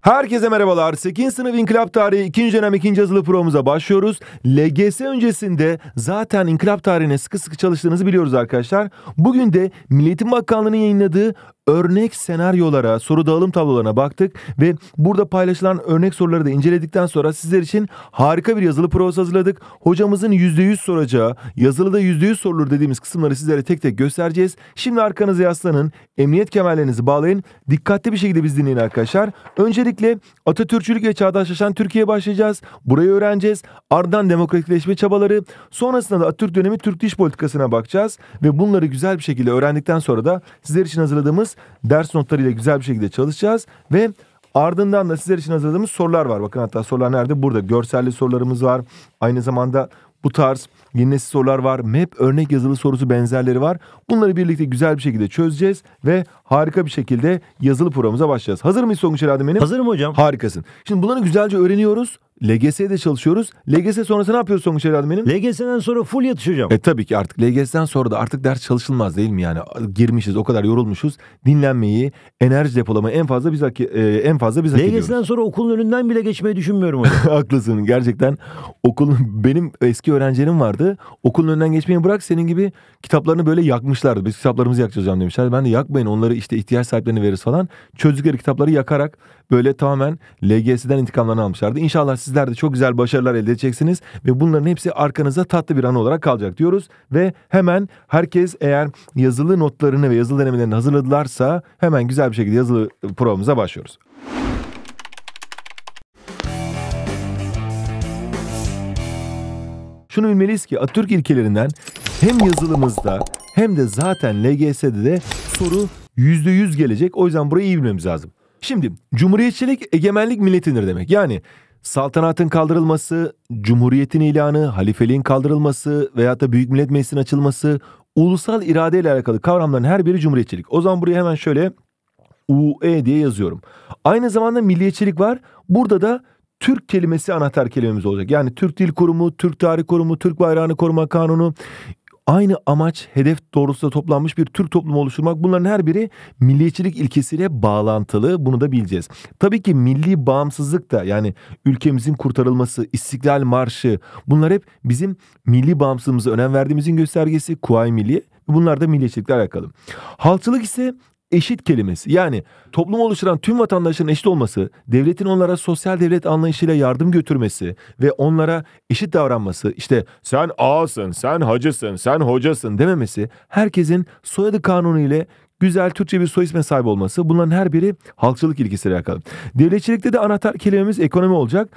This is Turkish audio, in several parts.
Herkese merhabalar. 8. sınıf İnkılap Tarihi 2. dönem 2. yazılı programımıza başlıyoruz. LGS öncesinde zaten İnkılap Tarihi'ne sıkı sıkı çalıştığınızı biliyoruz arkadaşlar. Bugün de Milliyetin Bakanlığı'nın yayınladığı örnek senaryolara, soru dağılım tablolarına baktık ve burada paylaşılan örnek soruları da inceledikten sonra sizler için harika bir yazılı provası hazırladık. Hocamızın %100 soracağı, yazılıda %100 sorulur dediğimiz kısımları sizlere tek tek göstereceğiz. Şimdi arkanızı yaslanın, emniyet kemerlerinizi bağlayın, dikkatli bir şekilde biz dinleyin arkadaşlar. Öncelikle Böylelikle Atatürkçülük ve çağdaşlaşan Türkiye başlayacağız. Burayı öğreneceğiz. Ardından demokratikleşme çabaları. Sonrasında da Atatürk dönemi Türk dış politikasına bakacağız. Ve bunları güzel bir şekilde öğrendikten sonra da sizler için hazırladığımız ders notlarıyla güzel bir şekilde çalışacağız. Ve Ardından da sizler için hazırladığımız sorular var. Bakın hatta sorular nerede? Burada görselli sorularımız var. Aynı zamanda bu tarz Yinesi sorular var. Map örnek yazılı sorusu benzerleri var. Bunları birlikte güzel bir şekilde çözeceğiz ve harika bir şekilde yazılı programımıza başlayacağız. Hazır mıyız Songuç Erdem benim? Hazırım hocam. Harikasın. Şimdi bunları güzelce öğreniyoruz. LGS'de çalışıyoruz. LGS sonrası ne yapıyoruz Songuç evladım benim? LGS'den sonra full yatışacağım. E tabii ki artık LGS'den sonra da artık ders çalışılmaz değil mi yani? Girmişiz o kadar yorulmuşuz. Dinlenmeyi, enerji depolamayı en fazla biz hak, e, en fazla biz hak ediyoruz. LGS'den sonra okulun önünden bile geçmeyi düşünmüyorum hocam. Haklısın gerçekten. Okulun benim eski öğrencilerim vardı. Okulun önünden geçmeyi bırak senin gibi kitaplarını böyle yakmışlardı. Biz kitaplarımızı yakacağız hocam demişlerdi. Ben de yakmayın onları işte ihtiyaç sahiplerine veririz falan. Çözdükleri kitapları yakarak böyle tamamen LGS'den intikamlarını almışlardı. İnşallah siz sizler de çok güzel başarılar elde edeceksiniz ve bunların hepsi arkanıza tatlı bir an olarak kalacak diyoruz ve hemen herkes eğer yazılı notlarını ve yazılı denemelerini hazırladılarsa hemen güzel bir şekilde yazılı provamıza başlıyoruz. şunu bilmeliyiz ki Atatürk ilkelerinden hem yazılımızda hem de zaten LGS'de de soru %100 gelecek. O yüzden burayı iyi bilmemiz lazım. Şimdi cumhuriyetçilik egemenlik milletindir demek. Yani saltanatın kaldırılması, cumhuriyetin ilanı, halifeliğin kaldırılması veya da Büyük Millet Meclisi'nin açılması ulusal irade ile alakalı kavramların her biri cumhuriyetçilik. O zaman buraya hemen şöyle UE diye yazıyorum. Aynı zamanda milliyetçilik var. Burada da Türk kelimesi anahtar kelimemiz olacak. Yani Türk Dil Kurumu, Türk Tarih Kurumu, Türk Bayrağını Koruma Kanunu, aynı amaç, hedef doğrultusunda toplanmış bir Türk toplumu oluşturmak bunların her biri milliyetçilik ilkesiyle bağlantılı. Bunu da bileceğiz. Tabii ki milli bağımsızlık da yani ülkemizin kurtarılması, istiklal Marşı bunlar hep bizim milli bağımsızlığımıza önem verdiğimizin göstergesi. Kuvayi Milli Bunlar da milliyetçilikle alakalı. Halkçılık ise eşit kelimesi. Yani toplum oluşturan tüm vatandaşların eşit olması, devletin onlara sosyal devlet anlayışıyla yardım götürmesi ve onlara eşit davranması, işte sen ağasın, sen hacısın, sen hocasın dememesi, herkesin soyadı kanunu ile güzel Türkçe bir soy isme sahip olması bunların her biri halkçılık ilkesiyle alakalı. Devletçilikte de anahtar kelimemiz ekonomi olacak.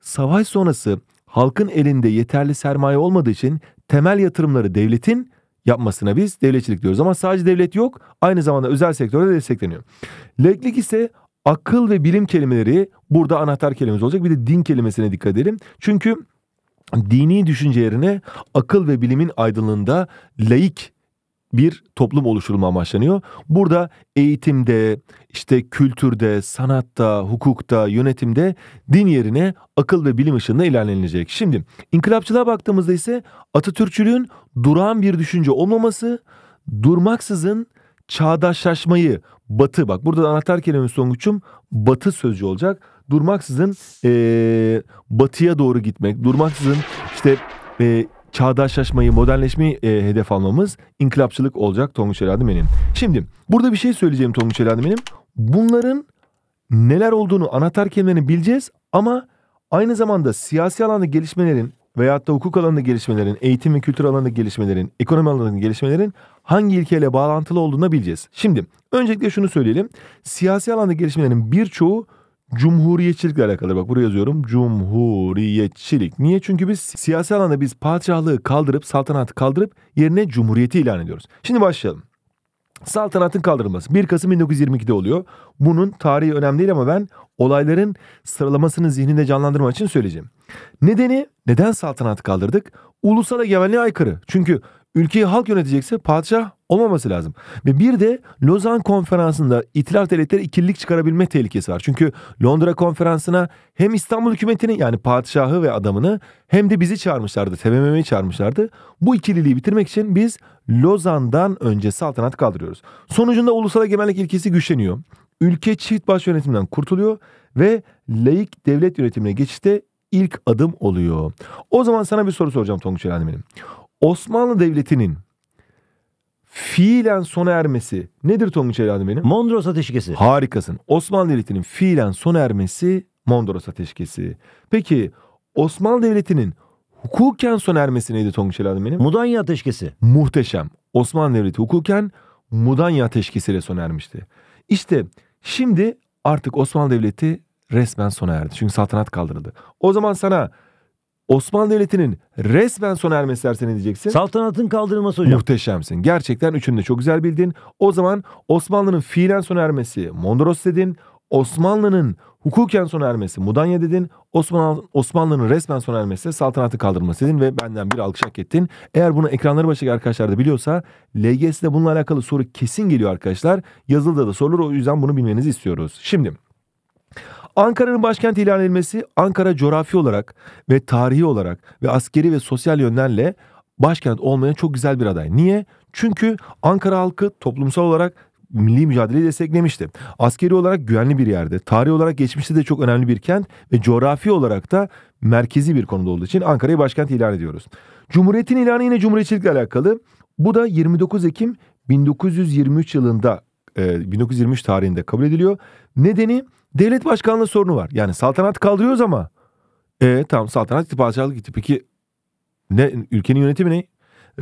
Savaş sonrası halkın elinde yeterli sermaye olmadığı için temel yatırımları devletin yapmasına biz devletçilik diyoruz. Ama sadece devlet yok aynı zamanda özel sektörde destekleniyor. Laiklik ise akıl ve bilim kelimeleri burada anahtar kelimemiz olacak. Bir de din kelimesine dikkat edelim. Çünkü dini düşünce yerine akıl ve bilimin aydınlığında laik bir toplum oluşturulma amaçlanıyor. Burada eğitimde, işte kültürde, sanatta, hukukta, yönetimde din yerine akıl ve bilim ışığında ilerlenilecek. Şimdi inkılapçılığa baktığımızda ise Atatürkçülüğün durağan bir düşünce olmaması, durmaksızın çağdaşlaşmayı, batı bak burada anahtar kelimemiz Songuç'um batı sözcü olacak. Durmaksızın e, batıya doğru gitmek, durmaksızın işte e, çağdaşlaşmayı, modernleşmeyi e, hedef almamız inkılapçılık olacak Tonguç Eladim benim. Şimdi burada bir şey söyleyeceğim Tonguç Eladim benim. Bunların neler olduğunu, anahtar kelimelerini bileceğiz ama aynı zamanda siyasi alanda gelişmelerin veyahut da hukuk alanında gelişmelerin, eğitim ve kültür alanında gelişmelerin, ekonomi alanında gelişmelerin hangi ilkeyle bağlantılı olduğunu bileceğiz. Şimdi öncelikle şunu söyleyelim. Siyasi alanda gelişmelerin birçoğu Cumhuriyetçilikle alakalı. Bak buraya yazıyorum. Cumhuriyetçilik. Niye? Çünkü biz siyasi alanda biz padişahlığı kaldırıp, saltanatı kaldırıp yerine cumhuriyeti ilan ediyoruz. Şimdi başlayalım. Saltanatın kaldırılması 1 Kasım 1922'de oluyor. Bunun tarihi önemli değil ama ben olayların sıralamasını zihninde canlandırmak için söyleyeceğim. Nedeni neden saltanat kaldırdık? Ulusal egemenliğe aykırı. Çünkü Ülkeyi halk yönetecekse padişah olmaması lazım. Ve bir de Lozan Konferansı'nda itilaf devletleri ikililik çıkarabilme tehlikesi var. Çünkü Londra Konferansı'na hem İstanbul hükümetini yani padişahı ve adamını hem de bizi çağırmışlardı. TBMM'yi çağırmışlardı. Bu ikililiği bitirmek için biz Lozan'dan önce saltanat kaldırıyoruz. Sonucunda ulusal egemenlik ilkesi güçleniyor. Ülke çift baş yönetimden kurtuluyor ve laik devlet yönetimine geçişte ilk adım oluyor. O zaman sana bir soru soracağım Tonguç Elhanım benim. Osmanlı Devleti'nin fiilen sona ermesi nedir Tonguç evladım benim? Mondros Ateşkesi. Harikasın. Osmanlı Devleti'nin fiilen sona ermesi Mondros Ateşkesi. Peki Osmanlı Devleti'nin hukuken sona ermesi neydi Tonguç evladım benim? Mudanya Ateşkesi. Muhteşem. Osmanlı Devleti hukuken Mudanya Ateşkesi ile sona ermişti. İşte şimdi artık Osmanlı Devleti resmen sona erdi. Çünkü saltanat kaldırıldı. O zaman sana Osmanlı Devleti'nin resmen sona ermesi derse ne diyeceksin? Saltanatın kaldırılması hocam. Muhteşemsin. Gerçekten üçünü de çok güzel bildin. O zaman Osmanlı'nın fiilen sona ermesi Mondros dedin. Osmanlı'nın hukuken sona ermesi Mudanya dedin. Osmanlı, Osmanlı'nın resmen sona ermesi saltanatı kaldırılması dedin ve benden bir alkış hak ettin. Eğer bunu ekranları başındaki arkadaşlar da biliyorsa LGS'de bununla alakalı soru kesin geliyor arkadaşlar. Yazılıda da sorulur o yüzden bunu bilmenizi istiyoruz. Şimdi Ankara'nın başkent ilan edilmesi Ankara coğrafi olarak ve tarihi olarak ve askeri ve sosyal yönlerle başkent olmaya çok güzel bir aday. Niye? Çünkü Ankara halkı toplumsal olarak milli mücadeleyi desteklemişti. Askeri olarak güvenli bir yerde, tarihi olarak geçmişte de çok önemli bir kent ve coğrafi olarak da merkezi bir konuda olduğu için Ankara'yı başkent ilan ediyoruz. Cumhuriyetin ilanı yine Cumhuriyetçilikle alakalı. Bu da 29 Ekim 1923 yılında 1923 e, tarihinde kabul ediliyor. Nedeni devlet başkanlığı sorunu var. Yani saltanat kaldırıyoruz ama e tamam saltanat gitti padişahlık gitti. Peki ne ülkenin yönetimi ne?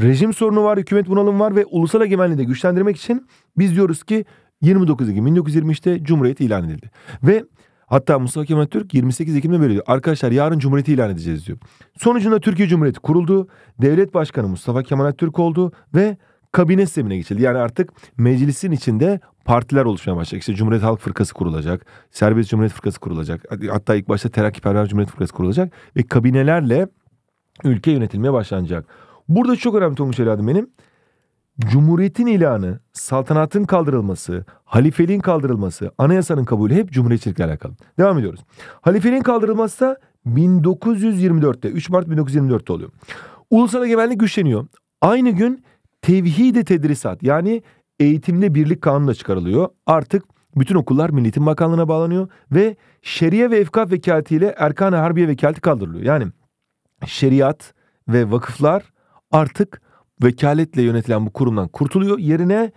Rejim sorunu var, hükümet bunalım var ve ulusal egemenliği de güçlendirmek için biz diyoruz ki 29 Ekim 1923'te Cumhuriyet ilan edildi. Ve hatta Mustafa Kemal Türk 28 Ekim'de böyle diyor. Arkadaşlar yarın Cumhuriyeti ilan edeceğiz diyor. Sonucunda Türkiye Cumhuriyeti kuruldu. Devlet Başkanı Mustafa Kemal Türk oldu ve kabine sistemine geçildi. Yani artık meclisin içinde partiler oluşmaya başlayacak. İşte Cumhuriyet Halk Fırkası kurulacak. Serbest Cumhuriyet Fırkası kurulacak. Hatta ilk başta Terakkiperver Cumhuriyet Fırkası kurulacak. Ve kabinelerle ülke yönetilmeye başlanacak. Burada çok önemli olmuş herhalde benim. Cumhuriyetin ilanı, saltanatın kaldırılması, halifeliğin kaldırılması, anayasanın kabulü hep cumhuriyetçilikle alakalı. Devam ediyoruz. Halifeliğin kaldırılması da 1924'te, 3 Mart 1924'te oluyor. Ulusal egemenlik güçleniyor. Aynı gün tevhid-i tedrisat yani eğitimde birlik kanunu çıkarılıyor. Artık bütün okullar Milli Eğitim Bakanlığı'na bağlanıyor ve şeriye ve efkaf vekaletiyle Erkan-ı Harbiye vekaleti kaldırılıyor. Yani şeriat ve vakıflar artık vekaletle yönetilen bu kurumdan kurtuluyor. Yerine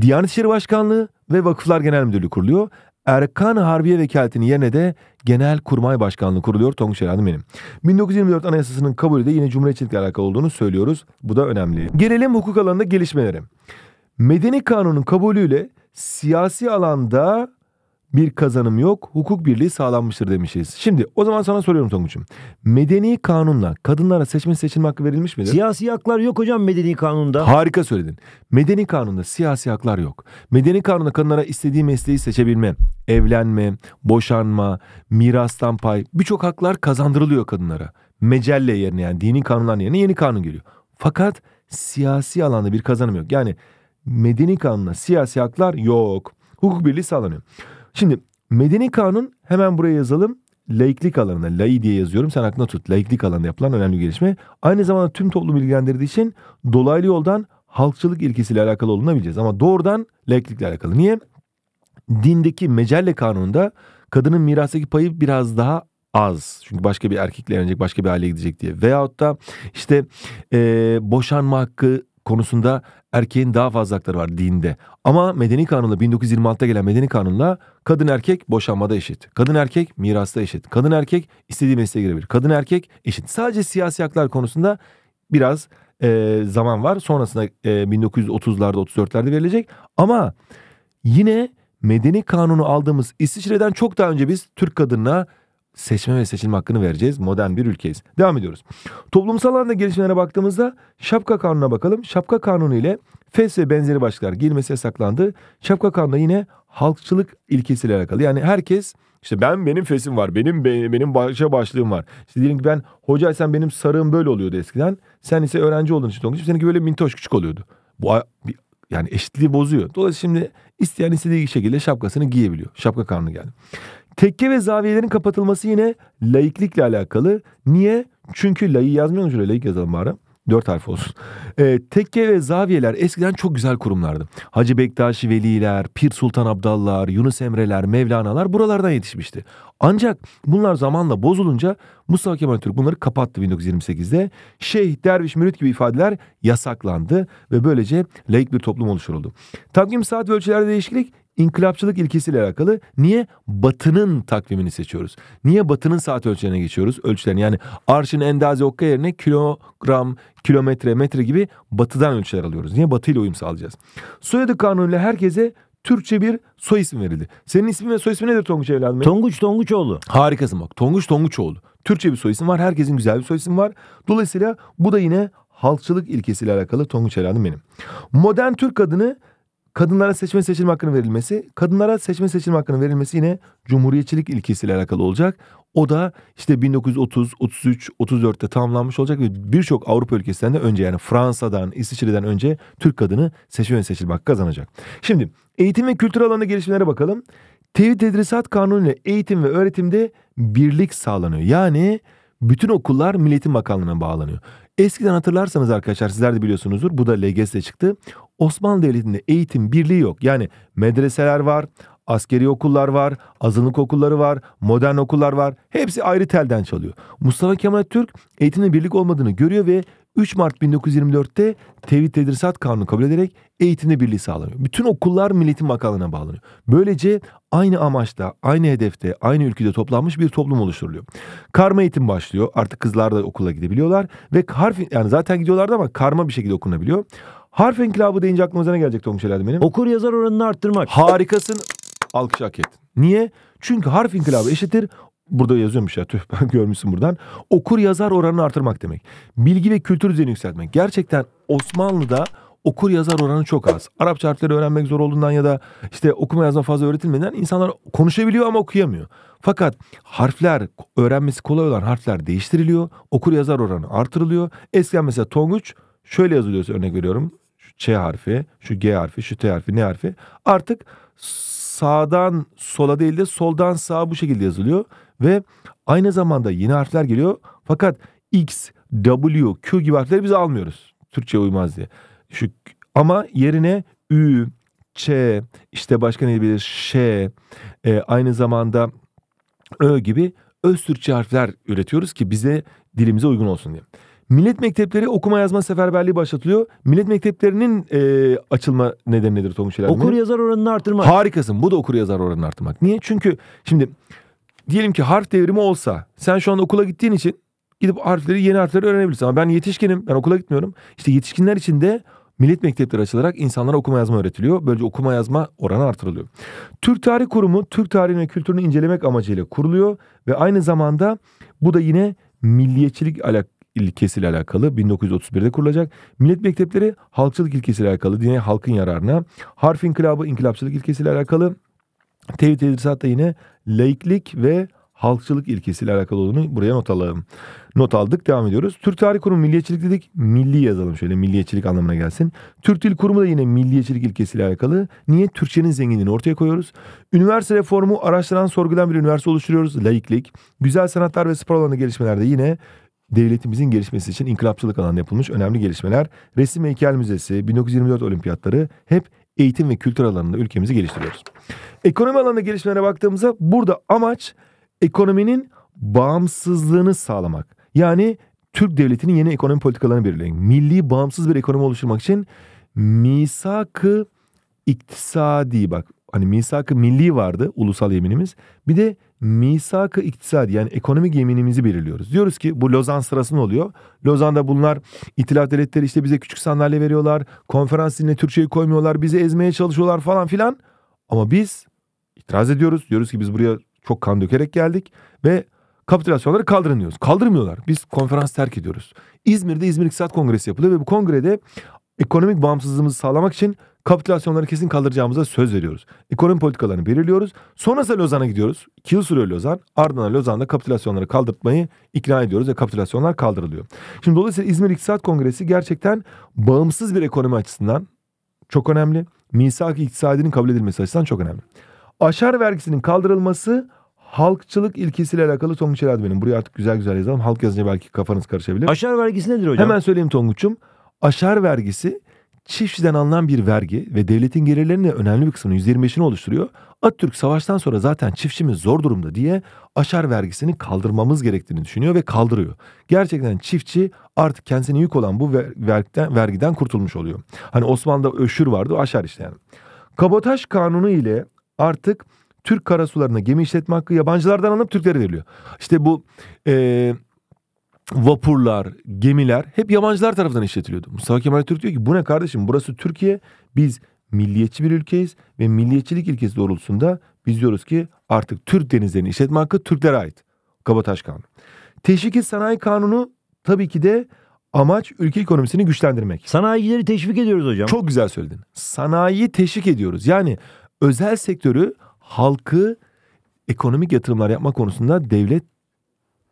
Diyanet İşleri Başkanlığı ve Vakıflar Genel Müdürlüğü kuruluyor. Erkan Harbiye Vekaleti'nin yerine de Genel Kurmay Başkanlığı kuruluyor. Tonguç Erhan'ım benim. 1924 Anayasası'nın kabulü de yine Cumhuriyetçilikle alakalı olduğunu söylüyoruz. Bu da önemli. Gelelim hukuk alanında gelişmelere. Medeni kanunun kabulüyle siyasi alanda bir kazanım yok, hukuk birliği sağlanmıştır demişiz. Şimdi o zaman sana soruyorum Tonguç'um. Medeni kanunla kadınlara seçme seçilme hakkı verilmiş midir? Siyasi haklar yok hocam medeni kanunda. Harika söyledin. Medeni kanunda siyasi haklar yok. Medeni kanunda kadınlara istediği mesleği seçebilme, evlenme, boşanma, mirastan pay birçok haklar kazandırılıyor kadınlara. Mecelle yerine yani dini kanunlar yerine yeni kanun geliyor. Fakat siyasi alanda bir kazanım yok. Yani medeni kanuna siyasi haklar yok. Hukuk birliği sağlanıyor. Şimdi medeni kanun hemen buraya yazalım. Laiklik alanında, lai diye yazıyorum sen aklına tut. Laiklik alanında yapılan önemli gelişme. Aynı zamanda tüm toplum ilgilendirdiği için dolaylı yoldan halkçılık ilkesiyle alakalı olunabileceğiz. Ama doğrudan laiklikle alakalı. Niye? Dindeki mecelle kanununda kadının mirastaki payı biraz daha az. Çünkü başka bir erkekle evlenecek, başka bir aileye gidecek diye. Veyahut da işte e, boşanma hakkı konusunda erkeğin daha fazla hakları var dinde. Ama medeni kanunla 1926'da gelen medeni kanunla kadın erkek boşanmada eşit. Kadın erkek mirasta eşit. Kadın erkek istediği mesleğe girebilir. Kadın erkek eşit. Sadece siyasi haklar konusunda biraz e, zaman var. Sonrasında e, 1930'larda 34'lerde verilecek. Ama yine medeni kanunu aldığımız İsviçre'den çok daha önce biz Türk kadınına seçme ve seçilme hakkını vereceğiz. Modern bir ülkeyiz. Devam ediyoruz. Toplumsal alanda gelişmelere baktığımızda şapka kanununa bakalım. Şapka kanunu ile FES ve benzeri başlıklar girmesi yasaklandı. Şapka kanunu yine halkçılık ilkesiyle alakalı. Yani herkes işte ben benim fesim var. Benim benim başa başlığım var. İşte diyelim ki ben hocaysan benim sarığım böyle oluyordu eskiden. Sen ise öğrenci olduğun için Tonguç'um seninki böyle mintoş küçük oluyordu. Bu yani eşitliği bozuyor. Dolayısıyla şimdi isteyen istediği şekilde şapkasını giyebiliyor. Şapka kanunu geldi. Tekke ve zaviyelerin kapatılması yine laiklikle alakalı. Niye? Çünkü layı yazmıyor şöyle laik yazalım bari. Dört harf olsun. E, tekke ve zaviyeler eskiden çok güzel kurumlardı. Hacı Bektaşi Veliler, Pir Sultan Abdallar, Yunus Emreler, Mevlanalar buralardan yetişmişti. Ancak bunlar zamanla bozulunca Mustafa Kemal Türk bunları kapattı 1928'de. Şeyh, derviş, mürit gibi ifadeler yasaklandı ve böylece laik bir toplum oluşturuldu. Takvim saat ve ölçülerde değişiklik İnkılapçılık ilkesiyle alakalı niye batının takvimini seçiyoruz? Niye batının saat ölçülerine geçiyoruz? Ölçülerini yani arşın endaze okka yerine kilogram, kilometre, metre gibi batıdan ölçüler alıyoruz. Niye batıyla uyum sağlayacağız? Soyadı kanunuyla herkese Türkçe bir soy ismi verildi. Senin ismin ve soy ismi nedir Tonguç evladım? Tonguç Tonguçoğlu. Harikasın bak. Tonguç Tonguçoğlu. Türkçe bir soy isim var. Herkesin güzel bir soy isim var. Dolayısıyla bu da yine halkçılık ilkesiyle alakalı Tonguç evladım benim. Modern Türk kadını kadınlara seçme seçilme hakkının verilmesi, kadınlara seçme seçilme hakkının verilmesi yine cumhuriyetçilik ilkesiyle alakalı olacak. O da işte 1930, 33, 34'te tamamlanmış olacak ve birçok Avrupa ülkesinden de önce yani Fransa'dan, İsviçre'den önce Türk kadını seçme ve seçilme hakkı kazanacak. Şimdi eğitim ve kültür alanında gelişmelere bakalım. Tevhid Tedrisat Kanunu ile eğitim ve öğretimde birlik sağlanıyor. Yani bütün okullar Milliyetin Bakanlığı'na bağlanıyor. Eskiden hatırlarsanız arkadaşlar sizler de biliyorsunuzdur. Bu da LGS'de çıktı. Osmanlı Devleti'nde eğitim birliği yok. Yani medreseler var, askeri okullar var, azınlık okulları var, modern okullar var. Hepsi ayrı telden çalıyor. Mustafa Kemal Türk eğitimde birlik olmadığını görüyor ve 3 Mart 1924'te Tevhid Tedrisat Kanunu kabul ederek eğitimde birliği sağlanıyor. Bütün okullar milletin makalına bağlanıyor. Böylece aynı amaçta, aynı hedefte, aynı ülkede toplanmış bir toplum oluşturuluyor. Karma eğitim başlıyor. Artık kızlar da okula gidebiliyorlar ve harf yani zaten gidiyorlardı ama karma bir şekilde okunabiliyor. Harf enkılabı deyince aklınıza ne gelecek Tonguç herhalde benim? Okur yazar oranını arttırmak. Harikasın. Alkış hak ettin. Niye? Çünkü harf inkılabı eşittir. Burada yazıyormuş ya tüh ben görmüşsün buradan. Okur yazar oranını artırmak demek. Bilgi ve kültür düzeyini yükseltmek. Gerçekten Osmanlı'da okur yazar oranı çok az. Arapça harfleri öğrenmek zor olduğundan ya da işte okuma yazma fazla öğretilmeden insanlar konuşabiliyor ama okuyamıyor. Fakat harfler öğrenmesi kolay olan harfler değiştiriliyor. Okur yazar oranı artırılıyor. Eskiden mesela Tonguç şöyle yazılıyorsa örnek veriyorum. Ç harfi, şu G harfi, şu T harfi, ne harfi. Artık sağdan sola değil de soldan sağa bu şekilde yazılıyor. Ve aynı zamanda yeni harfler geliyor. Fakat X, W, Q gibi harfleri biz almıyoruz. Türkçe uymaz diye. Şu, ama yerine Ü, Ç, işte başka ne bilir Ş, e, aynı zamanda Ö gibi öz Türkçe harfler üretiyoruz ki bize dilimize uygun olsun diye. Millet Mektepleri okuma yazma seferberliği başlatılıyor. Millet Mekteplerinin e, açılma nedeni nedir Tonguç İlal? Okur yazar oranını artırmak. Harikasın. Bu da okur yazar oranını artırmak. Niye? Çünkü şimdi diyelim ki harf devrimi olsa sen şu an okula gittiğin için gidip harfleri yeni harfleri öğrenebilirsin. Ama ben yetişkinim. Ben okula gitmiyorum. İşte yetişkinler için de Millet mektepleri açılarak insanlara okuma yazma öğretiliyor. Böylece okuma yazma oranı artırılıyor. Türk Tarih Kurumu Türk tarihini ve kültürünü incelemek amacıyla kuruluyor ve aynı zamanda bu da yine milliyetçilik alak ilkesiyle alakalı 1931'de kurulacak. Millet Mektepleri halkçılık ilkesiyle alakalı, yine halkın yararına. Harf İnkılabı inkılapçılık ilkesiyle alakalı. Tevhid Tedrisat da yine laiklik ve halkçılık ilkesiyle alakalı olduğunu buraya not alalım. Not aldık devam ediyoruz. Türk Tarih Kurumu milliyetçilik dedik. Milli yazalım şöyle milliyetçilik anlamına gelsin. Türk Dil Kurumu da yine milliyetçilik ilkesiyle alakalı. Niye? Türkçenin zenginliğini ortaya koyuyoruz. Üniversite reformu araştıran sorgulan bir üniversite oluşturuyoruz. Laiklik. Güzel sanatlar ve spor alanı gelişmelerde yine devletimizin gelişmesi için inkılapçılık alanında yapılmış önemli gelişmeler, Resim ve Heykel Müzesi, 1924 Olimpiyatları hep eğitim ve kültür alanında ülkemizi geliştiriyoruz. Ekonomi alanında gelişmelere baktığımızda burada amaç ekonominin bağımsızlığını sağlamak. Yani Türk devletinin yeni ekonomi politikalarını belirleyin. Milli bağımsız bir ekonomi oluşturmak için misakı iktisadi bak hani misakı milli vardı ulusal yeminimiz. Bir de misak-ı iktisadi yani ekonomik yeminimizi belirliyoruz. Diyoruz ki bu Lozan sırası ne oluyor? Lozan'da bunlar itilaf devletleri işte bize küçük sandalye veriyorlar. Konferans diline Türkçeyi koymuyorlar. Bizi ezmeye çalışıyorlar falan filan. Ama biz itiraz ediyoruz. Diyoruz ki biz buraya çok kan dökerek geldik ve kapitülasyonları kaldırın diyoruz. Kaldırmıyorlar. Biz konferans terk ediyoruz. İzmir'de İzmir İktisat Kongresi yapılıyor ve bu kongrede ekonomik bağımsızlığımızı sağlamak için kapitülasyonları kesin kaldıracağımıza söz veriyoruz. Ekonomi politikalarını belirliyoruz. Sonrasında Lozan'a gidiyoruz. 2 yıl sürüyor Lozan. Ardından Lozan'da kapitülasyonları kaldırtmayı ikna ediyoruz ve kapitülasyonlar kaldırılıyor. Şimdi dolayısıyla İzmir İktisat Kongresi gerçekten bağımsız bir ekonomi açısından çok önemli. Misak iktisadinin kabul edilmesi açısından çok önemli. Aşar vergisinin kaldırılması halkçılık ilkesiyle alakalı Tonguç Elad benim. Buraya artık güzel güzel yazalım. Halk yazınca belki kafanız karışabilir. Aşar vergisi nedir hocam? Hemen söyleyeyim Tonguç'um. Aşar vergisi çiftçiden alınan bir vergi ve devletin gelirlerinin önemli bir kısmını %25'ini oluşturuyor. Atatürk savaştan sonra zaten çiftçimiz zor durumda diye aşar vergisini kaldırmamız gerektiğini düşünüyor ve kaldırıyor. Gerçekten çiftçi artık kendisine yük olan bu vergiden, vergiden kurtulmuş oluyor. Hani Osmanlı'da öşür vardı aşar işte yani. Kabotaj kanunu ile artık Türk karasularına gemi işletme hakkı yabancılardan alınıp Türklere veriliyor. İşte bu e, vapurlar, gemiler hep yabancılar tarafından işletiliyordu. Mustafa Kemal Türk diyor ki bu ne kardeşim burası Türkiye biz milliyetçi bir ülkeyiz ve milliyetçilik ilkesi doğrultusunda biz diyoruz ki artık Türk denizlerini işletme hakkı Türklere ait. Kabataş Kanunu. Teşvik Sanayi Kanunu tabii ki de amaç ülke ekonomisini güçlendirmek. Sanayicileri teşvik ediyoruz hocam. Çok güzel söyledin. Sanayiyi teşvik ediyoruz. Yani özel sektörü halkı ekonomik yatırımlar yapma konusunda devlet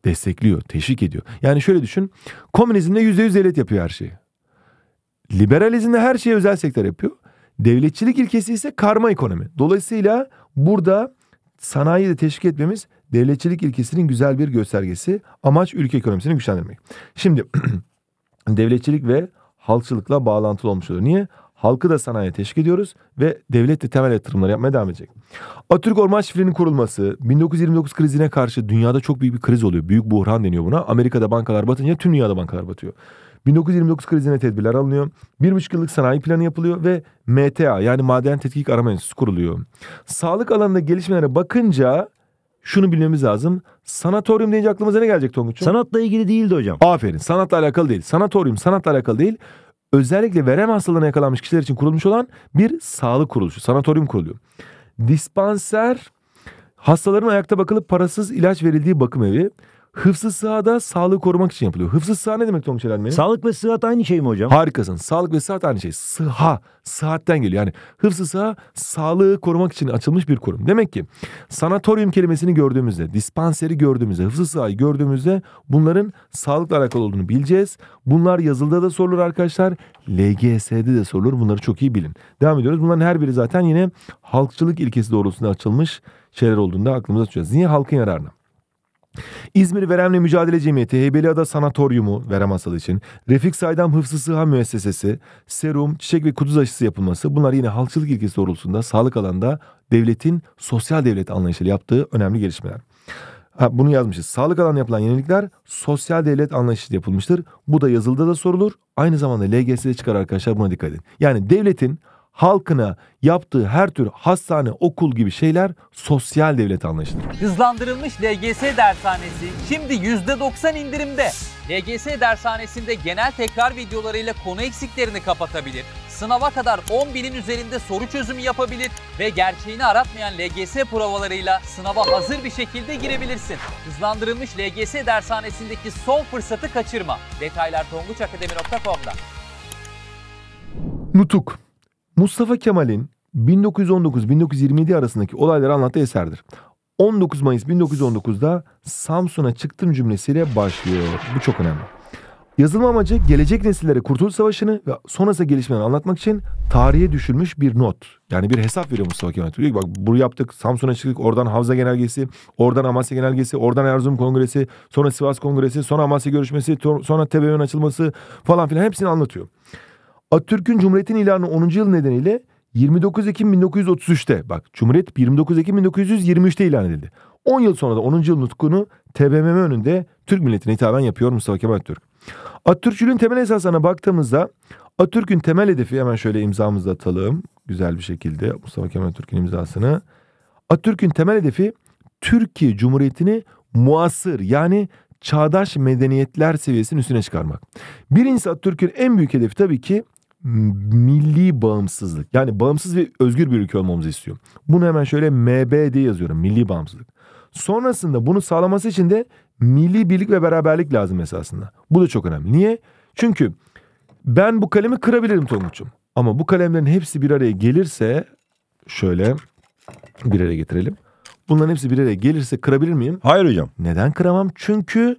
destekliyor, teşvik ediyor. Yani şöyle düşün. Komünizmde yüzde yüz devlet yapıyor her şeyi. Liberalizmde her şeyi özel sektör yapıyor. Devletçilik ilkesi ise karma ekonomi. Dolayısıyla burada sanayiyi de teşvik etmemiz devletçilik ilkesinin güzel bir göstergesi. Amaç ülke ekonomisini güçlendirmek. Şimdi devletçilik ve halkçılıkla bağlantılı olmuş oluyor. Niye? Halkı da sanayiye teşvik ediyoruz ve devlet de temel yatırımları yapmaya devam edecek. Atatürk Orman Şifre'nin kurulması, 1929 krizine karşı dünyada çok büyük bir kriz oluyor. Büyük buhran deniyor buna. Amerika'da bankalar batınca tüm dünyada bankalar batıyor. 1929 krizine tedbirler alınıyor. Bir buçuk yıllık sanayi planı yapılıyor ve MTA yani Maden Tetkik Arama Enstitüsü kuruluyor. Sağlık alanında gelişmelere bakınca şunu bilmemiz lazım. Sanatoryum deyince aklımıza ne gelecek Tonguç'um? Sanatla ilgili değildi hocam. Aferin sanatla alakalı değil. Sanatoryum sanatla alakalı değil. Özellikle verem hastalığına yakalanmış kişiler için kurulmuş olan bir sağlık kuruluşu. Sanatoryum kuruluyor. Dispanser hastaların ayakta bakılıp parasız ilaç verildiği bakım evi. Hıfzı sahada sağlığı korumak için yapılıyor. Hıfzı sıha ne demek Tonguç Erenmeni? Sağlık ve sıhhat aynı şey mi hocam? Harikasın. Sağlık ve sıhhat aynı şey. Sıha, sıhhatten geliyor. Yani hıfzı sıha sağlığı korumak için açılmış bir kurum. Demek ki sanatoryum kelimesini gördüğümüzde, dispanseri gördüğümüzde, hıfzı sahayı gördüğümüzde bunların sağlıkla alakalı olduğunu bileceğiz. Bunlar yazılıda da sorulur arkadaşlar. LGS'de de sorulur. Bunları çok iyi bilin. Devam ediyoruz. Bunların her biri zaten yine halkçılık ilkesi doğrultusunda açılmış şeyler olduğunda aklımıza tutacağız. Niye halkın yararına? İzmir Veremli Mücadele Cemiyeti, Heybeliada Sanatoryumu verem hastalığı için, Refik Saydam Hıfzı Sıha Müessesesi, serum, çiçek ve kuduz aşısı yapılması bunlar yine halkçılık ilkesi doğrultusunda sağlık alanda devletin sosyal devlet anlayışıyla yaptığı önemli gelişmeler. Ha, bunu yazmışız. Sağlık alanında yapılan yenilikler sosyal devlet anlayışıyla yapılmıştır. Bu da yazılıda da sorulur. Aynı zamanda LGS'de çıkar arkadaşlar buna dikkat edin. Yani devletin halkına yaptığı her tür hastane, okul gibi şeyler sosyal devlet anlayışıdır. Hızlandırılmış LGS dershanesi şimdi %90 indirimde. LGS dershanesinde genel tekrar videolarıyla konu eksiklerini kapatabilir, sınava kadar 10 binin üzerinde soru çözümü yapabilir ve gerçeğini aratmayan LGS provalarıyla sınava hazır bir şekilde girebilirsin. Hızlandırılmış LGS dershanesindeki son fırsatı kaçırma. Detaylar tonguçakademi.com'da. Nutuk Mustafa Kemal'in 1919-1927 arasındaki olayları anlattığı eserdir. 19 Mayıs 1919'da Samsun'a çıktım cümlesiyle başlıyor. Bu çok önemli. Yazılma amacı gelecek nesillere Kurtuluş Savaşı'nı ve sonrası gelişmeleri anlatmak için tarihe düşülmüş bir not. Yani bir hesap veriyor Mustafa Kemal Diyor ki bak bunu yaptık, Samsun'a çıktık, oradan Havza Genelgesi, oradan Amasya Genelgesi, oradan Erzurum Kongresi, sonra Sivas Kongresi, sonra Amasya Görüşmesi, sonra TBMM'nin açılması falan filan hepsini anlatıyor. Atatürk'ün Cumhuriyet'in ilanı 10. yıl nedeniyle 29 Ekim 1933'te bak Cumhuriyet 29 Ekim 1923'te ilan edildi. 10 yıl sonra da 10. yıl nutkunu TBMM önünde Türk milletine hitaben yapıyor Mustafa Kemal Atatürk. Atatürkçülüğün temel esaslarına baktığımızda Atatürk'ün temel hedefi hemen şöyle imzamızda atalım. Güzel bir şekilde Mustafa Kemal Türk'ün imzasını. Atatürk'ün temel hedefi Türkiye Cumhuriyeti'ni muasır yani çağdaş medeniyetler seviyesinin üstüne çıkarmak. Birincisi Atatürk'ün en büyük hedefi tabii ki milli bağımsızlık. Yani bağımsız ve özgür bir ülke olmamızı istiyor. Bunu hemen şöyle MB diye yazıyorum. Milli bağımsızlık. Sonrasında bunu sağlaması için de milli birlik ve beraberlik lazım esasında. Bu da çok önemli. Niye? Çünkü ben bu kalemi kırabilirim Tonguç'um. Ama bu kalemlerin hepsi bir araya gelirse şöyle bir araya getirelim. Bunların hepsi bir araya gelirse kırabilir miyim? Hayır hocam. Neden kıramam? Çünkü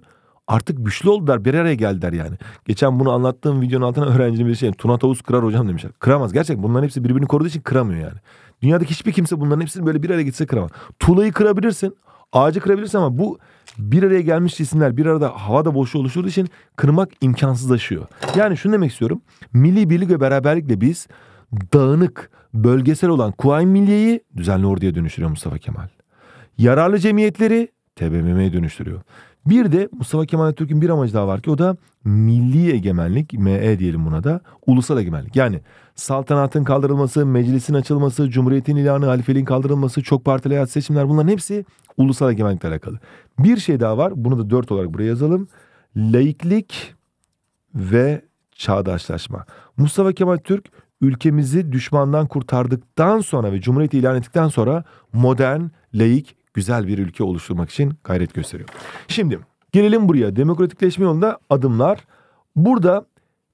artık güçlü oldular bir araya geldiler yani. Geçen bunu anlattığım videonun altına öğrencinin bir şey Tuna Tavus kırar hocam demişler. Kıramaz gerçek. bunların hepsi birbirini koruduğu için kıramıyor yani. Dünyadaki hiçbir kimse bunların hepsini böyle bir araya gitse kıramaz. Tuğlayı kırabilirsin ağacı kırabilirsin ama bu bir araya gelmiş cisimler bir arada havada boşluğu oluşturduğu için kırmak imkansızlaşıyor. Yani şunu demek istiyorum. Milli birlik ve beraberlikle biz dağınık, bölgesel olan Kuvayi Milliye'yi düzenli orduya dönüştürüyor Mustafa Kemal. Yararlı cemiyetleri TBMM'ye dönüştürüyor. Bir de Mustafa Kemal Atatürk'ün bir amacı daha var ki o da milli egemenlik, ME diyelim buna da, ulusal egemenlik. Yani saltanatın kaldırılması, meclisin açılması, cumhuriyetin ilanı, halifeliğin kaldırılması, çok partili hayat seçimler bunların hepsi ulusal egemenlikle alakalı. Bir şey daha var, bunu da dört olarak buraya yazalım. Laiklik ve çağdaşlaşma. Mustafa Kemal Türk ülkemizi düşmandan kurtardıktan sonra ve cumhuriyeti ilan ettikten sonra modern, laik, güzel bir ülke oluşturmak için gayret gösteriyor. Şimdi gelelim buraya. Demokratikleşme yolunda adımlar. Burada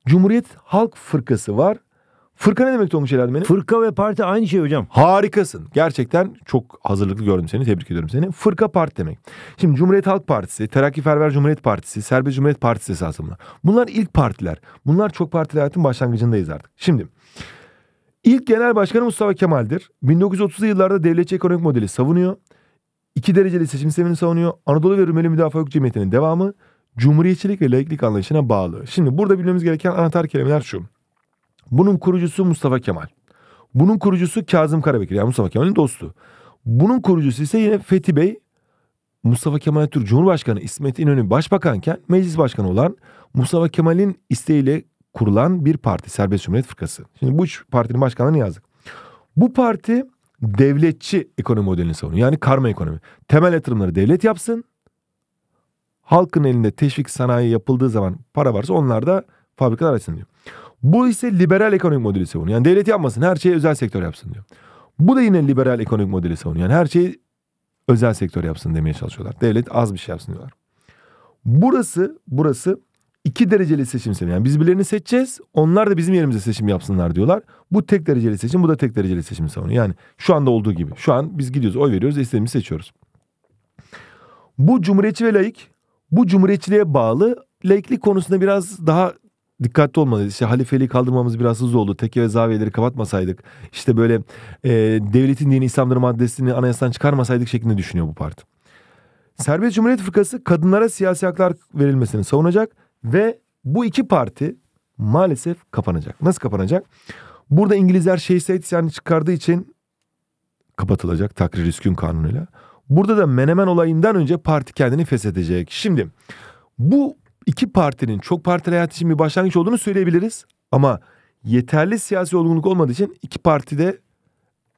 Cumhuriyet Halk Fırkası var. Fırka ne demek Tonguç benim? Fırka ve parti aynı şey hocam. Harikasın. Gerçekten çok hazırlıklı gördüm seni. Tebrik ediyorum seni. Fırka parti demek. Şimdi Cumhuriyet Halk Partisi, Terakki Terakkiferver Cumhuriyet Partisi, Serbest Cumhuriyet Partisi esasında bunlar. ilk partiler. Bunlar çok partili hayatın başlangıcındayız artık. Şimdi ilk genel başkanı Mustafa Kemal'dir. 1930'lu yıllarda devletçi ekonomik modeli savunuyor. İki dereceli seçim sistemini savunuyor. Anadolu ve Rumeli Müdafaa Hukuk Cemiyeti'nin devamı cumhuriyetçilik ve laiklik anlayışına bağlı. Şimdi burada bilmemiz gereken anahtar kelimeler şu. Bunun kurucusu Mustafa Kemal. Bunun kurucusu Kazım Karabekir yani Mustafa Kemal'in dostu. Bunun kurucusu ise yine Fethi Bey Mustafa Kemal Türk Cumhurbaşkanı İsmet İnönü başbakanken meclis başkanı olan Mustafa Kemal'in isteğiyle kurulan bir parti Serbest Cumhuriyet Fırkası. Şimdi bu üç partinin başkanlarını yazdık. Bu parti devletçi ekonomi modelini savunuyor. Yani karma ekonomi. Temel yatırımları devlet yapsın. Halkın elinde teşvik sanayi yapıldığı zaman para varsa onlar da fabrikalar açsın diyor. Bu ise liberal ekonomik modeli savunuyor. Yani devlet yapmasın her şeyi özel sektör yapsın diyor. Bu da yine liberal ekonomik modeli savunuyor. Yani her şeyi özel sektör yapsın demeye çalışıyorlar. Devlet az bir şey yapsın diyorlar. Burası, burası iki dereceli seçim sistemi. Yani biz birilerini seçeceğiz. Onlar da bizim yerimize seçim yapsınlar diyorlar. Bu tek dereceli seçim, bu da tek dereceli seçim savunuyor. Yani şu anda olduğu gibi. Şu an biz gidiyoruz, oy veriyoruz, istediğimizi seçiyoruz. Bu cumhuriyetçi ve laik, bu cumhuriyetçiliğe bağlı laiklik konusunda biraz daha dikkatli olmalıyız. İşte halifeliği kaldırmamız biraz hızlı oldu. teke ve zaviyeleri kapatmasaydık, işte böyle e, devletin dini İslam'dır maddesini anayasadan çıkarmasaydık şeklinde düşünüyor bu parti. Serbest Cumhuriyet Fırkası kadınlara siyasi haklar verilmesini savunacak ve bu iki parti maalesef kapanacak. Nasıl kapanacak? Burada İngilizler şey yani çıkardığı için kapatılacak takrir riskün kanunuyla. Burada da Menemen olayından önce parti kendini feshedecek. Şimdi bu iki partinin çok partili hayat için bir başlangıç olduğunu söyleyebiliriz. Ama yeterli siyasi olgunluk olmadığı için iki parti de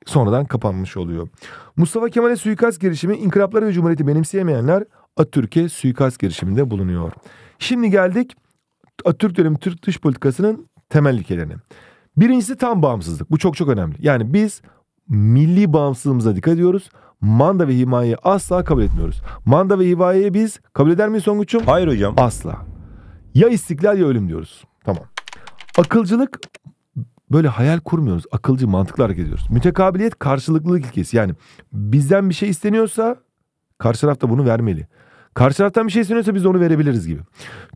sonradan kapanmış oluyor. Mustafa Kemal'e suikast girişimi inkılapları ve cumhuriyeti benimseyemeyenler Atatürk'e suikast girişiminde bulunuyor. Şimdi geldik Türk dönemi Türk dış politikasının temel ilkelerine. Birincisi tam bağımsızlık. Bu çok çok önemli. Yani biz milli bağımsızlığımıza dikkat ediyoruz. Manda ve himayeyi asla kabul etmiyoruz. Manda ve himayeyi biz kabul eder miyiz Songuç'um? Hayır hocam. Asla. Ya istiklal ya ölüm diyoruz. Tamam. Akılcılık böyle hayal kurmuyoruz. Akılcı mantıklı hareket ediyoruz. Mütekabiliyet karşılıklılık ilkesi. Yani bizden bir şey isteniyorsa karşı taraf da bunu vermeli. Karşı taraftan bir şey isteniyorsa biz de onu verebiliriz gibi.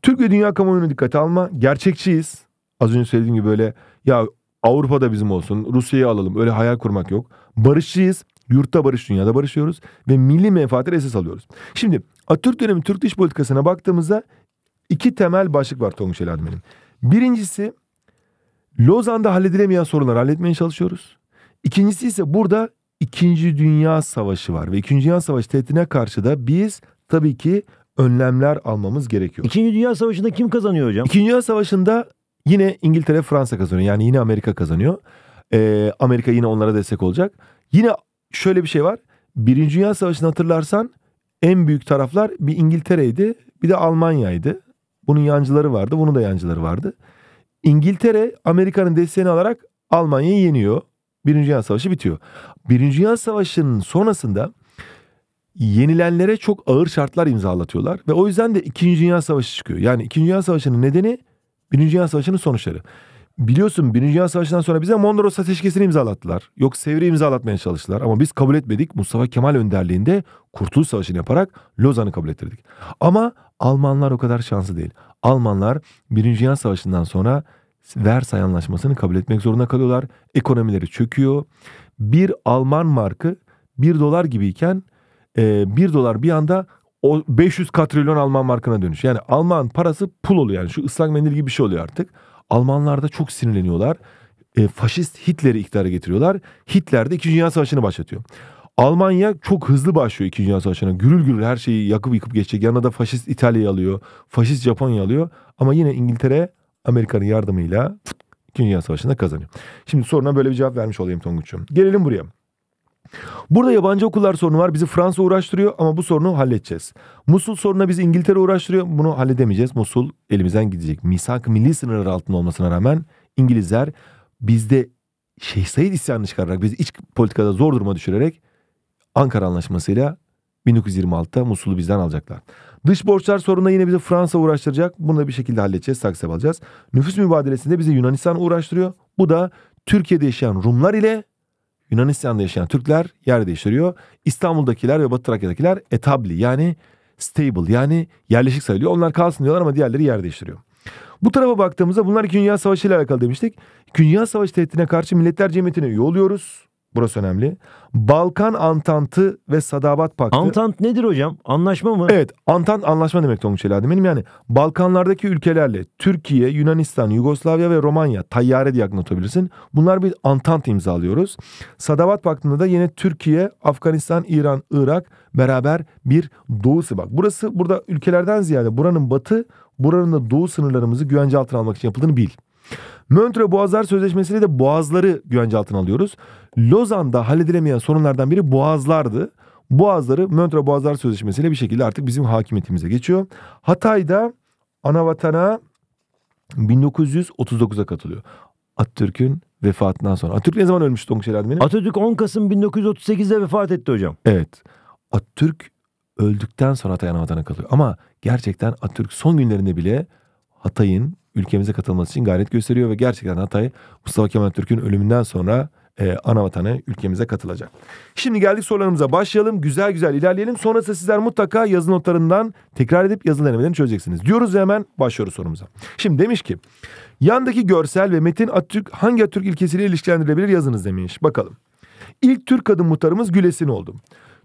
Türk ve dünya kamuoyunu dikkate alma. Gerçekçiyiz. Az önce söylediğim gibi böyle ya Avrupa'da bizim olsun, Rusya'yı alalım. Öyle hayal kurmak yok. Barışçıyız. Yurtta barış, dünyada barışıyoruz. Ve milli menfaatleri esas alıyoruz. Şimdi Atatürk dönemi Türk dış politikasına baktığımızda iki temel başlık var Tonguç Eladime'nin. Birincisi Lozan'da halledilemeyen sorunları halletmeye çalışıyoruz. İkincisi ise burada İkinci Dünya Savaşı var ve İkinci Dünya Savaşı tehdidine karşı da biz tabii ki önlemler almamız gerekiyor. İkinci Dünya Savaşı'nda kim kazanıyor hocam? İkinci Dünya Savaşı'nda yine İngiltere Fransa kazanıyor. Yani yine Amerika kazanıyor. Ee, Amerika yine onlara destek olacak. Yine şöyle bir şey var. Birinci Dünya Savaşı'nı hatırlarsan en büyük taraflar bir İngiltere'ydi bir de Almanya'ydı. Bunun yancıları vardı bunun da yancıları vardı. İngiltere Amerika'nın desteğini alarak Almanya'yı yeniyor. Birinci Dünya Savaşı bitiyor. Birinci Dünya Savaşı'nın sonrasında yenilenlere çok ağır şartlar imzalatıyorlar ve o yüzden de 2. Dünya Savaşı çıkıyor. Yani 2. Dünya Savaşı'nın nedeni 1. Dünya Savaşı'nın sonuçları. Biliyorsun 1. Dünya Savaşı'ndan sonra bize Mondros Ateşkesi'ni imzalattılar. Yok Sevr'i imzalatmaya çalıştılar ama biz kabul etmedik. Mustafa Kemal önderliğinde Kurtuluş Savaşı'nı yaparak Lozan'ı kabul ettirdik. Ama Almanlar o kadar şanslı değil. Almanlar 1. Dünya Savaşı'ndan sonra Versay Anlaşması'nı kabul etmek zorunda kalıyorlar. Ekonomileri çöküyor. Bir Alman markı 1 dolar gibiyken e, ee, 1 dolar bir anda o 500 katrilyon Alman markına dönüş. Yani Alman parası pul oluyor. Yani şu ıslak mendil gibi bir şey oluyor artık. Almanlar da çok sinirleniyorlar. E, faşist Hitler'i iktidara getiriyorlar. Hitler de 2. Dünya Savaşı'nı başlatıyor. Almanya çok hızlı başlıyor 2. Dünya Savaşı'na. Gürül gürül her şeyi yakıp yıkıp geçecek. Yanına da faşist İtalya'yı alıyor. Faşist Japonya alıyor. Ama yine İngiltere Amerika'nın yardımıyla 2. Dünya Savaşı'nda kazanıyor. Şimdi soruna böyle bir cevap vermiş olayım Tonguç'um. Gelelim buraya. Burada yabancı okullar sorunu var. Bizi Fransa uğraştırıyor ama bu sorunu halledeceğiz. Musul sorununa bizi İngiltere uğraştırıyor. Bunu halledemeyeceğiz. Musul elimizden gidecek. Misak milli sınırlar altında olmasına rağmen İngilizler bizde Şeyh Said isyanını çıkararak bizi iç politikada zor duruma düşürerek Ankara Anlaşması'yla 1926'da Musul'u bizden alacaklar. Dış borçlar sorununa yine bizi Fransa uğraştıracak. Bunu da bir şekilde halledeceğiz, saksep alacağız. Nüfus mübadelesinde bizi Yunanistan uğraştırıyor. Bu da Türkiye'de yaşayan Rumlar ile Yunanistan'da yaşayan Türkler yer değiştiriyor. İstanbul'dakiler ve Batı Trakya'dakiler etabli yani stable yani yerleşik sayılıyor. Onlar kalsın diyorlar ama diğerleri yer değiştiriyor. Bu tarafa baktığımızda bunlar İkinci Dünya Savaşı ile alakalı demiştik. İkinci Dünya Savaşı tehdidine karşı Milletler Cemiyeti'ne üye oluyoruz. Burası önemli. Balkan Antantı ve Sadabat Paktı. Antant nedir hocam? Anlaşma mı? Evet. Antant anlaşma demek Tonguç benim Yani Balkanlardaki ülkelerle Türkiye, Yunanistan, Yugoslavya ve Romanya tayyare diye anlatabilirsin. Bunlar bir antant imzalıyoruz. Sadabat Paktı'nda da yine Türkiye, Afganistan, İran, Irak beraber bir doğusu. Bak burası burada ülkelerden ziyade buranın batı, buranın da doğu sınırlarımızı güvence altına almak için yapıldığını bil. Montreux Boğazlar Sözleşmesi'yle de boğazları güvence altına alıyoruz. Lozan'da halledilemeyen sorunlardan biri boğazlardı. Boğazları Montreux Boğazlar Sözleşmesi'yle bir şekilde artık bizim hakimiyetimize geçiyor. Hatay'da anavatana 1939'a katılıyor. Atatürk'ün vefatından sonra. Atatürk ne zaman ölmüştü Tonguç Eladimen'in? Atatürk 10 Kasım 1938'de vefat etti hocam. Evet. Atatürk öldükten sonra Hatay ana katılıyor. Ama gerçekten Atatürk son günlerinde bile Hatay'ın ülkemize katılması için gayret gösteriyor ve gerçekten Hatay Mustafa Kemal Türk'ün ölümünden sonra e, ana vatanı ülkemize katılacak. Şimdi geldik sorularımıza başlayalım. Güzel güzel ilerleyelim. Sonrası sizler mutlaka yazı notlarından tekrar edip yazılı denemelerini çözeceksiniz. Diyoruz ve hemen başlıyoruz sorumuza. Şimdi demiş ki yandaki görsel ve metin Atatürk hangi Atatürk ilkesiyle ilişkilendirilebilir yazınız demiş. Bakalım. İlk Türk kadın mutarımız Gülesin oldu.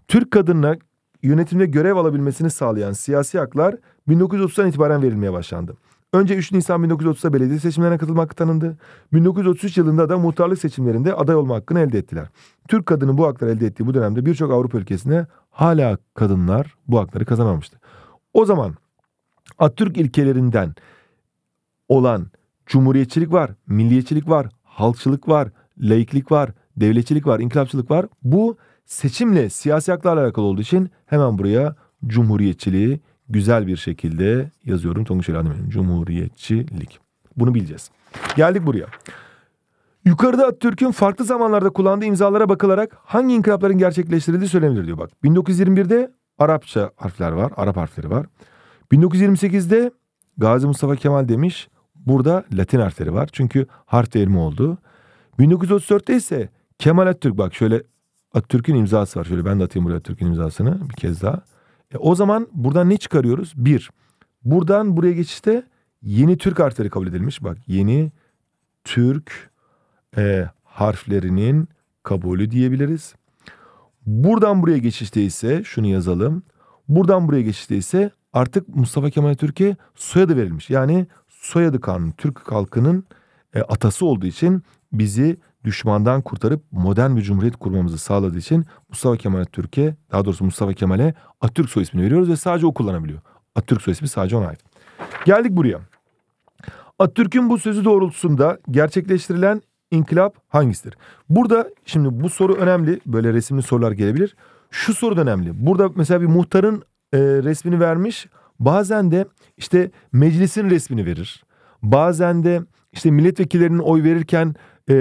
Türk kadınına yönetimde görev alabilmesini sağlayan siyasi haklar 1930'dan itibaren verilmeye başlandı. Önce 3 Nisan 1930'da belediye seçimlerine katılma hakkı tanındı. 1933 yılında da muhtarlık seçimlerinde aday olma hakkını elde ettiler. Türk kadının bu hakları elde ettiği bu dönemde birçok Avrupa ülkesinde hala kadınlar bu hakları kazanamamıştı. O zaman Atatürk ilkelerinden olan cumhuriyetçilik var, milliyetçilik var, halkçılık var, laiklik var, devletçilik var, inkılapçılık var. Bu seçimle siyasi haklarla alakalı olduğu için hemen buraya cumhuriyetçiliği güzel bir şekilde yazıyorum Tonguç Elhan'ın Cumhuriyetçilik. Bunu bileceğiz. Geldik buraya. Yukarıda Atatürk'ün farklı zamanlarda kullandığı imzalara bakılarak hangi inkılapların gerçekleştirildiği söylenir diyor bak. 1921'de Arapça harfler var, Arap harfleri var. 1928'de Gazi Mustafa Kemal demiş. Burada Latin harfleri var. Çünkü harf devrimi oldu. 1934'te ise Kemal Atatürk bak şöyle Atatürk'ün imzası var. Şöyle ben de atayım buraya Atatürk'ün imzasını bir kez daha. E, o zaman buradan ne çıkarıyoruz? Bir, buradan buraya geçişte yeni Türk harfleri kabul edilmiş. Bak yeni Türk e, harflerinin kabulü diyebiliriz. Buradan buraya geçişte ise şunu yazalım. Buradan buraya geçişte ise artık Mustafa Kemal Türkiye soyadı verilmiş. Yani soyadı kanunu Türk halkının e, atası olduğu için bizi düşmandan kurtarıp modern bir cumhuriyet kurmamızı sağladığı için Mustafa Kemal Atatürk'e daha doğrusu Mustafa Kemal'e Atatürk soy ismini veriyoruz ve sadece o kullanabiliyor. Atatürk soy ismi sadece ona ait. Geldik buraya. Atatürk'ün bu sözü doğrultusunda gerçekleştirilen inkılap hangisidir? Burada şimdi bu soru önemli. Böyle resimli sorular gelebilir. Şu soru da önemli. Burada mesela bir muhtarın e, resmini vermiş. Bazen de işte meclisin resmini verir. Bazen de işte milletvekillerinin oy verirken e,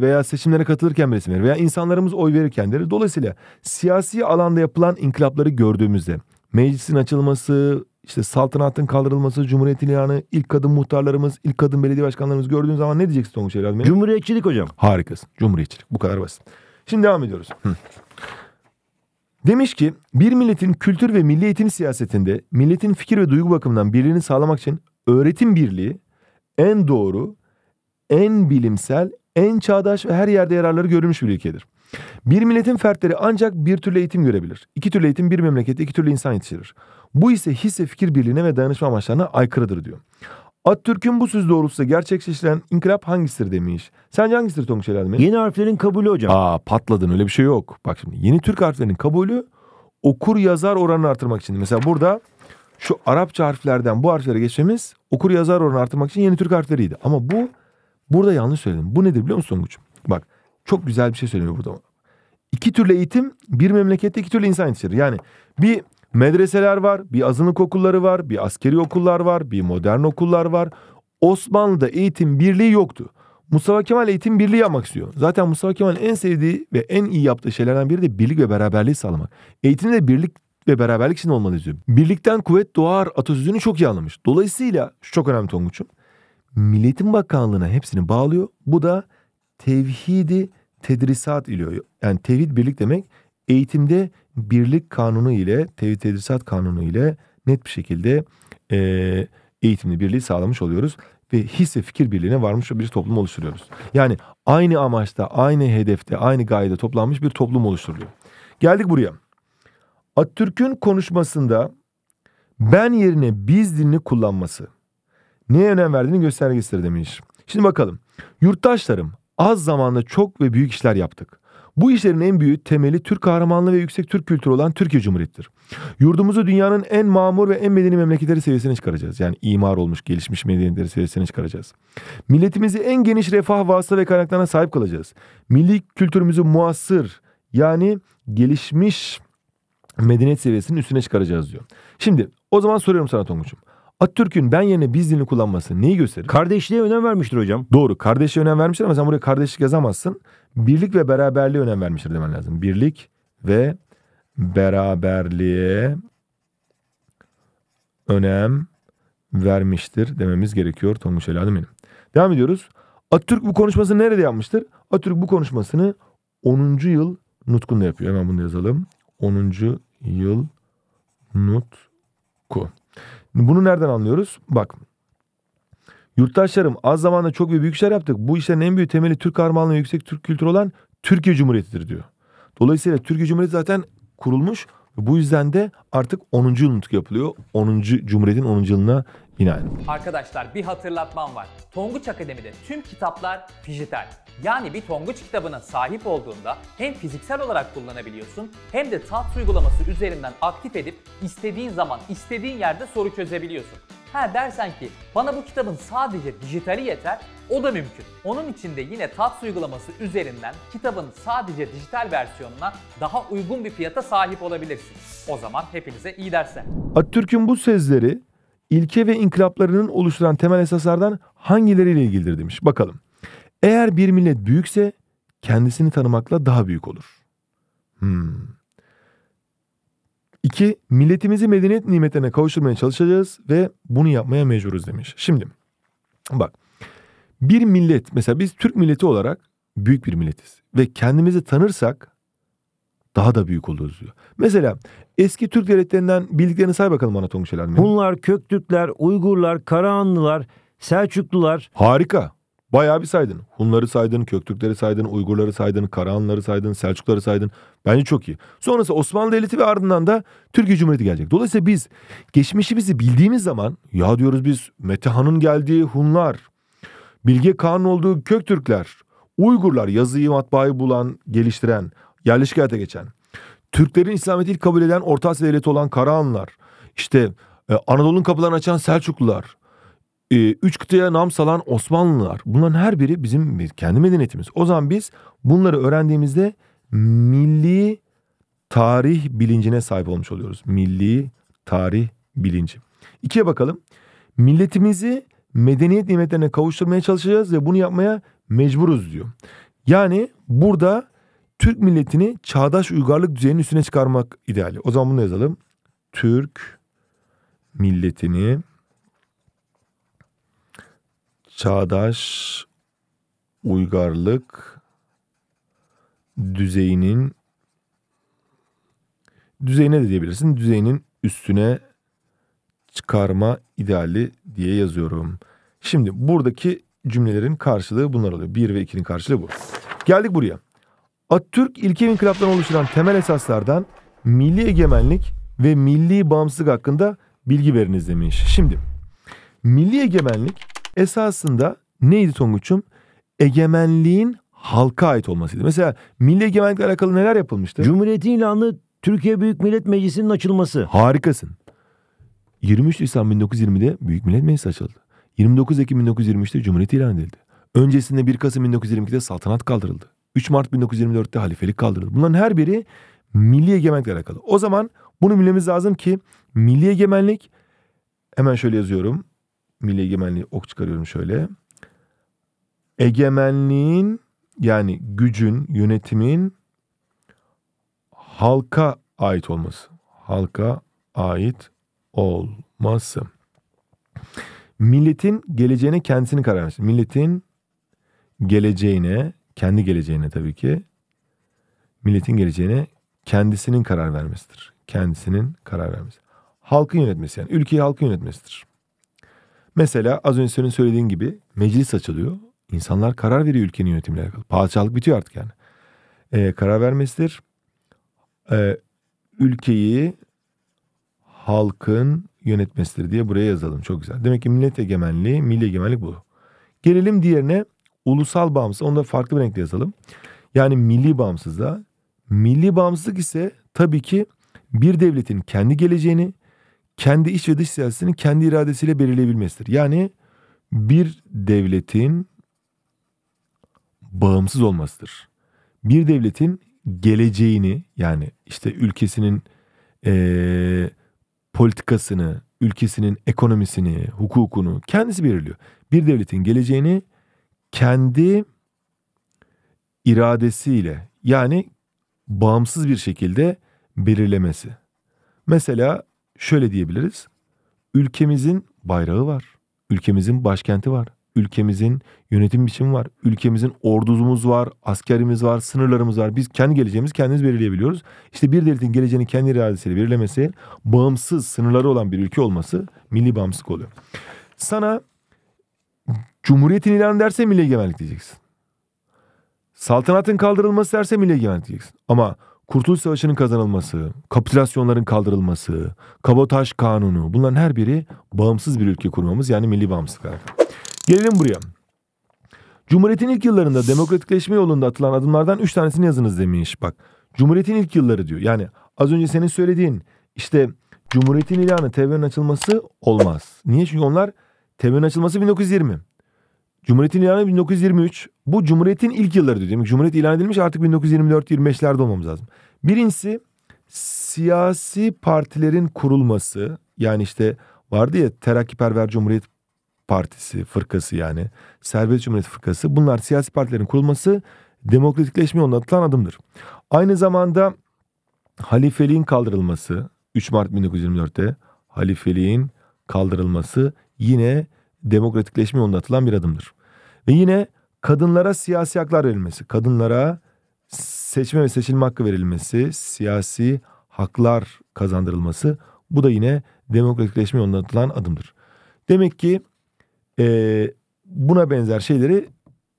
veya seçimlere katılırken bir isimleri veya insanlarımız oy verirkenleri dolayısıyla siyasi alanda yapılan inkılapları gördüğümüzde meclisin açılması, işte saltanatın kaldırılması, cumhuriyet ilanı, ilk kadın muhtarlarımız, ilk kadın belediye başkanlarımız gördüğün zaman ne diyeceksin Tonguç Evlat Bey? Cumhuriyetçilik hocam. Harikasın. Cumhuriyetçilik. Bu kadar basit. Şimdi devam ediyoruz. Demiş ki bir milletin kültür ve milli eğitim siyasetinde milletin fikir ve duygu bakımından birliğini sağlamak için öğretim birliği en doğru en bilimsel, en çağdaş ve her yerde yararları görülmüş bir ülkedir. Bir milletin fertleri ancak bir türlü eğitim görebilir. İki türlü eğitim bir memlekette iki türlü insan yetiştirir. Bu ise hisse fikir birliğine ve dayanışma amaçlarına aykırıdır diyor. Atatürk'ün bu söz doğrultusunda gerçekleştiren inkılap hangisidir demiş. Sence hangisidir Tonguç Helal Demir? Yeni harflerin kabulü hocam. Aa patladın öyle bir şey yok. Bak şimdi yeni Türk harflerinin kabulü okur yazar oranını artırmak için. Mesela burada şu Arapça harflerden bu harflere geçmemiz okur yazar oranını artırmak için yeni Türk harfleriydi. Ama bu Burada yanlış söyledim. Bu nedir biliyor musun Songuç? Bak çok güzel bir şey söylüyor burada. İki türlü eğitim bir memlekette iki türlü insan yetiştirir. Yani bir medreseler var, bir azınlık okulları var, bir askeri okullar var, bir modern okullar var. Osmanlı'da eğitim birliği yoktu. Mustafa Kemal eğitim birliği yapmak istiyor. Zaten Mustafa Kemal'in en sevdiği ve en iyi yaptığı şeylerden biri de birlik ve beraberliği sağlamak. de birlik ve beraberlik için olmalı diyor. Birlikten kuvvet doğar atasözünü çok iyi anlamış. Dolayısıyla şu çok önemli Tonguç'um. Milletin Bakanlığı'na hepsini bağlıyor. Bu da tevhidi tedrisat ile yani tevhid birlik demek eğitimde birlik kanunu ile tevhid tedrisat kanunu ile net bir şekilde e, eğitimli birliği sağlamış oluyoruz ve his ve fikir birliğine varmış bir toplum oluşturuyoruz. Yani aynı amaçta, aynı hedefte, aynı gayede toplanmış bir toplum oluşturuluyor. Geldik buraya. Atatürk'ün konuşmasında ben yerine biz dilini kullanması neye önem verdiğini göstergesidir demiş. Şimdi bakalım. Yurttaşlarım az zamanda çok ve büyük işler yaptık. Bu işlerin en büyük temeli Türk kahramanlığı ve yüksek Türk kültürü olan Türkiye Cumhuriyeti'dir. Yurdumuzu dünyanın en mamur ve en medeni memleketleri seviyesine çıkaracağız. Yani imar olmuş, gelişmiş medeniyetleri seviyesine çıkaracağız. Milletimizi en geniş refah vasıta ve kaynaklarına sahip kalacağız. Milli kültürümüzü muasır yani gelişmiş medeniyet seviyesinin üstüne çıkaracağız diyor. Şimdi o zaman soruyorum sana Tonguç'um. Atatürk'ün ben yerine biz dilini kullanması neyi gösterir? Kardeşliğe önem vermiştir hocam. Doğru. Kardeşliğe önem vermiştir ama sen buraya kardeşlik yazamazsın. Birlik ve beraberliğe önem vermiştir demen lazım. Birlik ve beraberliğe önem vermiştir dememiz gerekiyor Tonguç Eladım benim. Devam ediyoruz. Atatürk bu konuşmasını nerede yapmıştır? Atatürk bu konuşmasını 10. yıl Nutkun'da yapıyor. Hemen bunu yazalım. 10. yıl Nutku. Bunu nereden anlıyoruz? Bak. Yurttaşlarım az zamanda çok ve büyük şeyler yaptık. Bu işlerin en büyük temeli Türk kahramanlığı ve yüksek Türk kültürü olan Türkiye Cumhuriyeti'dir diyor. Dolayısıyla Türkiye Cumhuriyeti zaten kurulmuş. Bu yüzden de artık 10. yılını yapılıyor. 10. Cumhuriyet'in 10. yılına Binaen. Arkadaşlar bir hatırlatmam var. Tonguç Akademi'de tüm kitaplar dijital. Yani bir Tonguç kitabına sahip olduğunda hem fiziksel olarak kullanabiliyorsun hem de tat uygulaması üzerinden aktif edip istediğin zaman istediğin yerde soru çözebiliyorsun. Ha dersen ki bana bu kitabın sadece dijitali yeter, o da mümkün. Onun için de yine TATS uygulaması üzerinden kitabın sadece dijital versiyonuna daha uygun bir fiyata sahip olabilirsin. O zaman hepinize iyi dersler. Atatürk'ün bu sözleri ilke ve inkılaplarının oluşturan temel esaslardan hangileriyle ilgilidir demiş. Bakalım. Eğer bir millet büyükse kendisini tanımakla daha büyük olur. Hmm. İki, milletimizi medeniyet nimetlerine kavuşturmaya çalışacağız ve bunu yapmaya mecburuz demiş. Şimdi bak bir millet mesela biz Türk milleti olarak büyük bir milletiz ve kendimizi tanırsak daha da büyük oluruz diyor. Mesela eski Türk devletlerinden bildiklerini say bakalım Anadolu şeyler. Hunlar, Köktürkler, Uygurlar, Karahanlılar, Selçuklular. Harika. Bayağı bir saydın. Hunları saydın, Köktürkleri saydın, Uygurları saydın, Karahanlıları saydın, Selçukları saydın. Bence çok iyi. Sonrası Osmanlı Devleti ve ardından da Türkiye Cumhuriyeti gelecek. Dolayısıyla biz geçmişimizi bildiğimiz zaman ya diyoruz biz Metehan'ın geldiği Hunlar, Bilge Kağan'ın olduğu Köktürkler, Uygurlar yazıyı matbaayı bulan, geliştiren, yerleşik hayata geçen. Türklerin İslamiyet'i ilk kabul eden Orta Asya devleti olan Karahanlar, işte e, Anadolu'nun kapılarını açan Selçuklular, e, üç kıtaya nam salan Osmanlılar. Bunların her biri bizim kendi medeniyetimiz. O zaman biz bunları öğrendiğimizde milli tarih bilincine sahip olmuş oluyoruz. Milli tarih bilinci. İkiye bakalım. Milletimizi medeniyet nimetlerine kavuşturmaya çalışacağız ve bunu yapmaya mecburuz diyor. Yani burada Türk milletini çağdaş uygarlık düzeyinin üstüne çıkarmak ideali. O zaman bunu yazalım. Türk milletini çağdaş uygarlık düzeyinin düzeyine de diyebilirsin. Düzeyinin üstüne çıkarma ideali diye yazıyorum. Şimdi buradaki cümlelerin karşılığı bunlar oluyor. 1 ve 2'nin karşılığı bu. Geldik buraya. Atatürk ilke ve inkılaptan oluşturan temel esaslardan milli egemenlik ve milli bağımsızlık hakkında bilgi veriniz demiş. Şimdi milli egemenlik esasında neydi Tonguç'um? Egemenliğin halka ait olmasıydı. Mesela milli egemenlikle alakalı neler yapılmıştı? Cumhuriyeti ilanı Türkiye Büyük Millet Meclisi'nin açılması. Harikasın. 23 Nisan 1920'de Büyük Millet Meclisi açıldı. 29 Ekim 1923'te Cumhuriyet ilan edildi. Öncesinde 1 Kasım 1922'de saltanat kaldırıldı. 3 Mart 1924'te halifelik kaldırıldı. Bunların her biri milli egemenlikle alakalı. O zaman bunu bilmemiz lazım ki milli egemenlik hemen şöyle yazıyorum. Milli egemenliği ok çıkarıyorum şöyle. Egemenliğin yani gücün, yönetimin halka ait olması. Halka ait olması. Milletin geleceğine kendisini karar vermesi. Milletin geleceğine kendi geleceğine tabii ki milletin geleceğine kendisinin karar vermesidir. Kendisinin karar vermesi. Halkın yönetmesi yani ülkeyi halkın yönetmesidir. Mesela az önce senin söylediğin gibi meclis açılıyor. İnsanlar karar veriyor ülkenin yönetimine. alakalı. Padişahlık bitiyor artık yani. Ee, karar vermesidir. Ee, ülkeyi halkın yönetmesidir diye buraya yazalım. Çok güzel. Demek ki millet egemenliği, milli egemenlik bu. Gelelim diğerine ulusal bağımsız. Onu da farklı bir renkte yazalım. Yani milli bağımsızlığa. Milli bağımsızlık ise tabii ki bir devletin kendi geleceğini, kendi iç ve dış siyasetini kendi iradesiyle belirleyebilmesidir. Yani bir devletin bağımsız olmasıdır. Bir devletin geleceğini yani işte ülkesinin ee, politikasını, ülkesinin ekonomisini, hukukunu kendisi belirliyor. Bir devletin geleceğini kendi iradesiyle yani bağımsız bir şekilde belirlemesi. Mesela şöyle diyebiliriz. Ülkemizin bayrağı var. Ülkemizin başkenti var. Ülkemizin yönetim biçimi var. Ülkemizin ordumuz var, askerimiz var, sınırlarımız var. Biz kendi geleceğimizi kendimiz belirleyebiliyoruz. İşte bir devletin geleceğini kendi iradesiyle belirlemesi, bağımsız sınırları olan bir ülke olması milli bağımsızlık oluyor. Sana Cumhuriyetin ilanı derse milli egemenlik diyeceksin. Saltanatın kaldırılması derse milli egemenlik diyeceksin. Ama Kurtuluş Savaşı'nın kazanılması, kapitülasyonların kaldırılması, kabotaj kanunu bunların her biri bağımsız bir ülke kurmamız yani milli bağımsızlık Gelelim buraya. Cumhuriyetin ilk yıllarında demokratikleşme yolunda atılan adımlardan 3 tanesini yazınız demiş. Bak Cumhuriyetin ilk yılları diyor. Yani az önce senin söylediğin işte Cumhuriyetin ilanı TV'nin açılması olmaz. Niye? Çünkü onlar Temin açılması 1920. Cumhuriyetin ilanı 1923. Bu Cumhuriyet'in ilk yılları diyor. Demek Cumhuriyet ilan edilmiş artık 1924-25'lerde olmamız lazım. Birincisi siyasi partilerin kurulması. Yani işte vardı ya Terakkiperver Cumhuriyet Partisi fırkası yani. Serbest Cumhuriyet Fırkası. Bunlar siyasi partilerin kurulması demokratikleşmeye yoluna atılan adımdır. Aynı zamanda halifeliğin kaldırılması 3 Mart 1924'te halifeliğin kaldırılması yine demokratikleşme yolunda atılan bir adımdır. Ve yine kadınlara siyasi haklar verilmesi, kadınlara seçme ve seçilme hakkı verilmesi, siyasi haklar kazandırılması bu da yine demokratikleşme yolunda atılan adımdır. Demek ki e, buna benzer şeyleri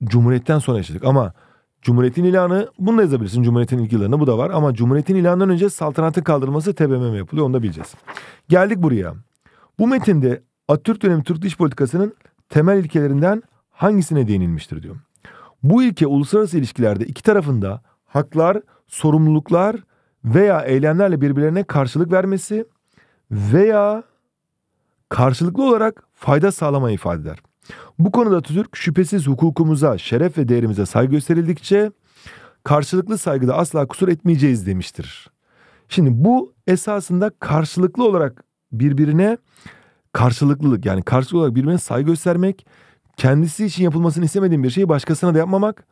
Cumhuriyet'ten sonra yaşadık ama Cumhuriyet'in ilanı bunu da yazabilirsin Cumhuriyet'in ilk yıllarını bu da var ama Cumhuriyet'in ilanından önce saltanatın kaldırılması TBMM yapılıyor onu da bileceğiz. Geldik buraya. Bu metinde Atatürk dönemi Türk dış politikasının temel ilkelerinden hangisine değinilmiştir diyor. Bu ilke uluslararası ilişkilerde iki tarafında haklar, sorumluluklar veya eylemlerle birbirlerine karşılık vermesi veya karşılıklı olarak fayda sağlamayı ifade eder. Bu konuda Türk şüphesiz hukukumuza, şeref ve değerimize saygı gösterildikçe karşılıklı saygıda asla kusur etmeyeceğiz demiştir. Şimdi bu esasında karşılıklı olarak birbirine karşılıklılık yani karşılıklı olarak birbirine saygı göstermek, kendisi için yapılmasını istemediğin bir şeyi başkasına da yapmamak,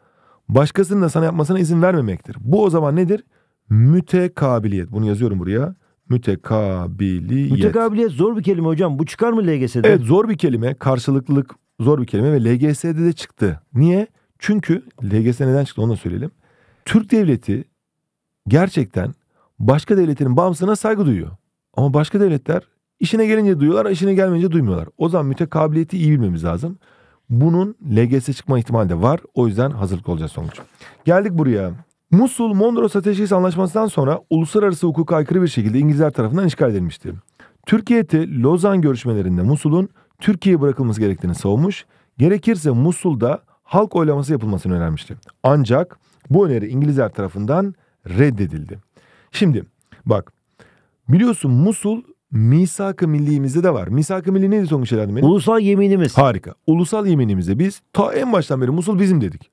başkasının da sana yapmasına izin vermemektir. Bu o zaman nedir? Mütekabiliyet. Bunu yazıyorum buraya. Mütekabiliyet. Mütekabiliyet zor bir kelime hocam. Bu çıkar mı LGS'de? Evet zor bir kelime. Karşılıklılık zor bir kelime ve LGS'de de çıktı. Niye? Çünkü LGS neden çıktı onu da söyleyelim. Türk devleti gerçekten başka devletlerin bağımsızlığına saygı duyuyor. Ama başka devletler İşine gelince duyuyorlar, işine gelmeyince duymuyorlar. O zaman mütekabiliyeti iyi bilmemiz lazım. Bunun LGS çıkma ihtimali de var. O yüzden hazırlık olacağız sonuç. Geldik buraya. Musul Mondros Ateşkes Anlaşması'ndan sonra uluslararası hukuka aykırı bir şekilde İngilizler tarafından işgal edilmişti. Türkiye Lozan görüşmelerinde Musul'un Türkiye'ye bırakılması gerektiğini savunmuş, gerekirse Musul'da halk oylaması yapılmasını önermişti. Ancak bu öneri İngilizler tarafından reddedildi. Şimdi bak biliyorsun Musul misak-ı milliğimizde de var. Misak-ı milli neydi Tonguç Selahattin Bey? Ulusal yeminimiz. Harika. Ulusal yeminimizde biz ta en baştan beri Musul bizim dedik.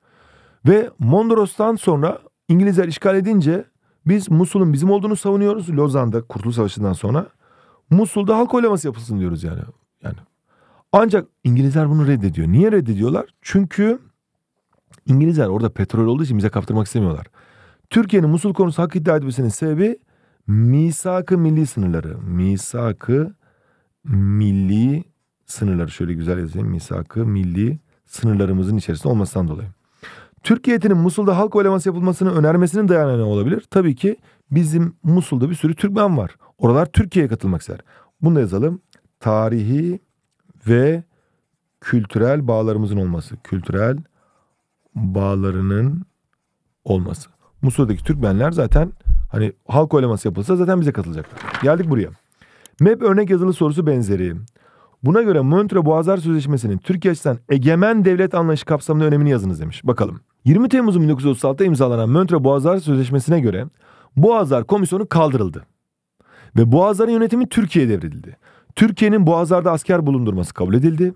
Ve Mondros'tan sonra İngilizler işgal edince biz Musul'un bizim olduğunu savunuyoruz. Lozan'da Kurtuluş Savaşı'ndan sonra Musul'da halk oylaması yapılsın diyoruz yani. Yani ancak İngilizler bunu reddediyor. Niye reddediyorlar? Çünkü İngilizler orada petrol olduğu için bize kaptırmak istemiyorlar. Türkiye'nin Musul konusu hak iddia etmesinin sebebi Misak-ı milli sınırları. Misak-ı milli sınırları. Şöyle güzel yazayım. Misak-ı milli sınırlarımızın içerisinde olmasından dolayı. Türk heyetinin Musul'da halk oylaması yapılmasını önermesinin dayanağı ne olabilir? Tabii ki bizim Musul'da bir sürü Türkmen var. Oralar Türkiye'ye katılmak ister. Bunu da yazalım. Tarihi ve kültürel bağlarımızın olması. Kültürel bağlarının olması. Musul'daki Türkmenler zaten Hani halk oylaması yapılsa zaten bize katılacaklar. Geldik buraya. MEP örnek yazılı sorusu benzeri. Buna göre Montre Boğazlar Sözleşmesi'nin Türkiye açısından egemen devlet anlayışı kapsamında önemini yazınız demiş. Bakalım. 20 Temmuz 1936'da imzalanan Montre Boğazlar Sözleşmesi'ne göre Boğazlar Komisyonu kaldırıldı. Ve Boğazların yönetimi Türkiye'ye devredildi. Türkiye'nin Boğazlar'da asker bulundurması kabul edildi.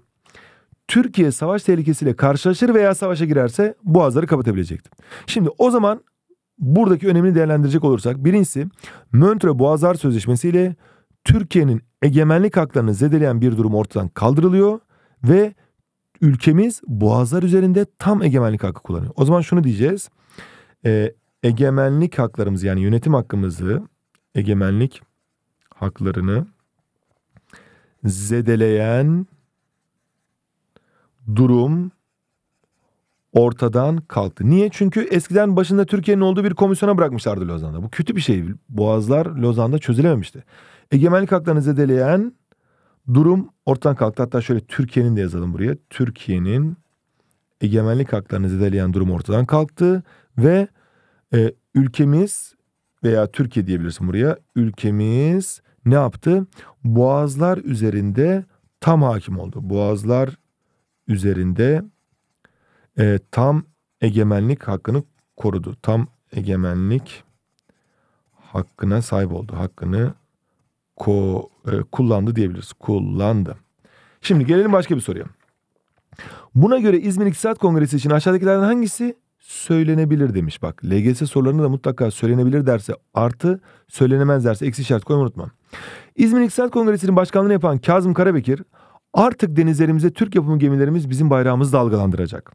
Türkiye savaş tehlikesiyle karşılaşır veya savaşa girerse Boğazları kapatabilecekti. Şimdi o zaman buradaki önemini değerlendirecek olursak birincisi Montre Boğazlar Sözleşmesi ile Türkiye'nin egemenlik haklarını zedeleyen bir durum ortadan kaldırılıyor ve ülkemiz boğazlar üzerinde tam egemenlik hakkı kullanıyor. O zaman şunu diyeceğiz. E, egemenlik haklarımızı yani yönetim hakkımızı egemenlik haklarını zedeleyen durum ortadan kalktı. Niye? Çünkü eskiden başında Türkiye'nin olduğu bir komisyona bırakmışlardı Lozan'da. Bu kötü bir şey. Boğazlar Lozan'da çözülememişti. Egemenlik haklarını zedeleyen durum ortadan kalktı. Hatta şöyle Türkiye'nin de yazalım buraya. Türkiye'nin egemenlik haklarını zedeleyen durum ortadan kalktı ve e, ülkemiz veya Türkiye diyebilirsin buraya. Ülkemiz ne yaptı? Boğazlar üzerinde tam hakim oldu. Boğazlar üzerinde e, tam egemenlik hakkını korudu. Tam egemenlik hakkına sahip oldu. Hakkını ko, e, kullandı diyebiliriz. Kullandı. Şimdi gelelim başka bir soruya. Buna göre İzmir İktisat Kongresi için aşağıdakilerden hangisi söylenebilir demiş. Bak LGS sorularını da mutlaka söylenebilir derse artı söylenemez derse eksi şart koyma unutma. İzmir İktisat Kongresi'nin başkanlığını yapan Kazım Karabekir artık denizlerimize Türk yapımı gemilerimiz bizim bayrağımızı dalgalandıracak.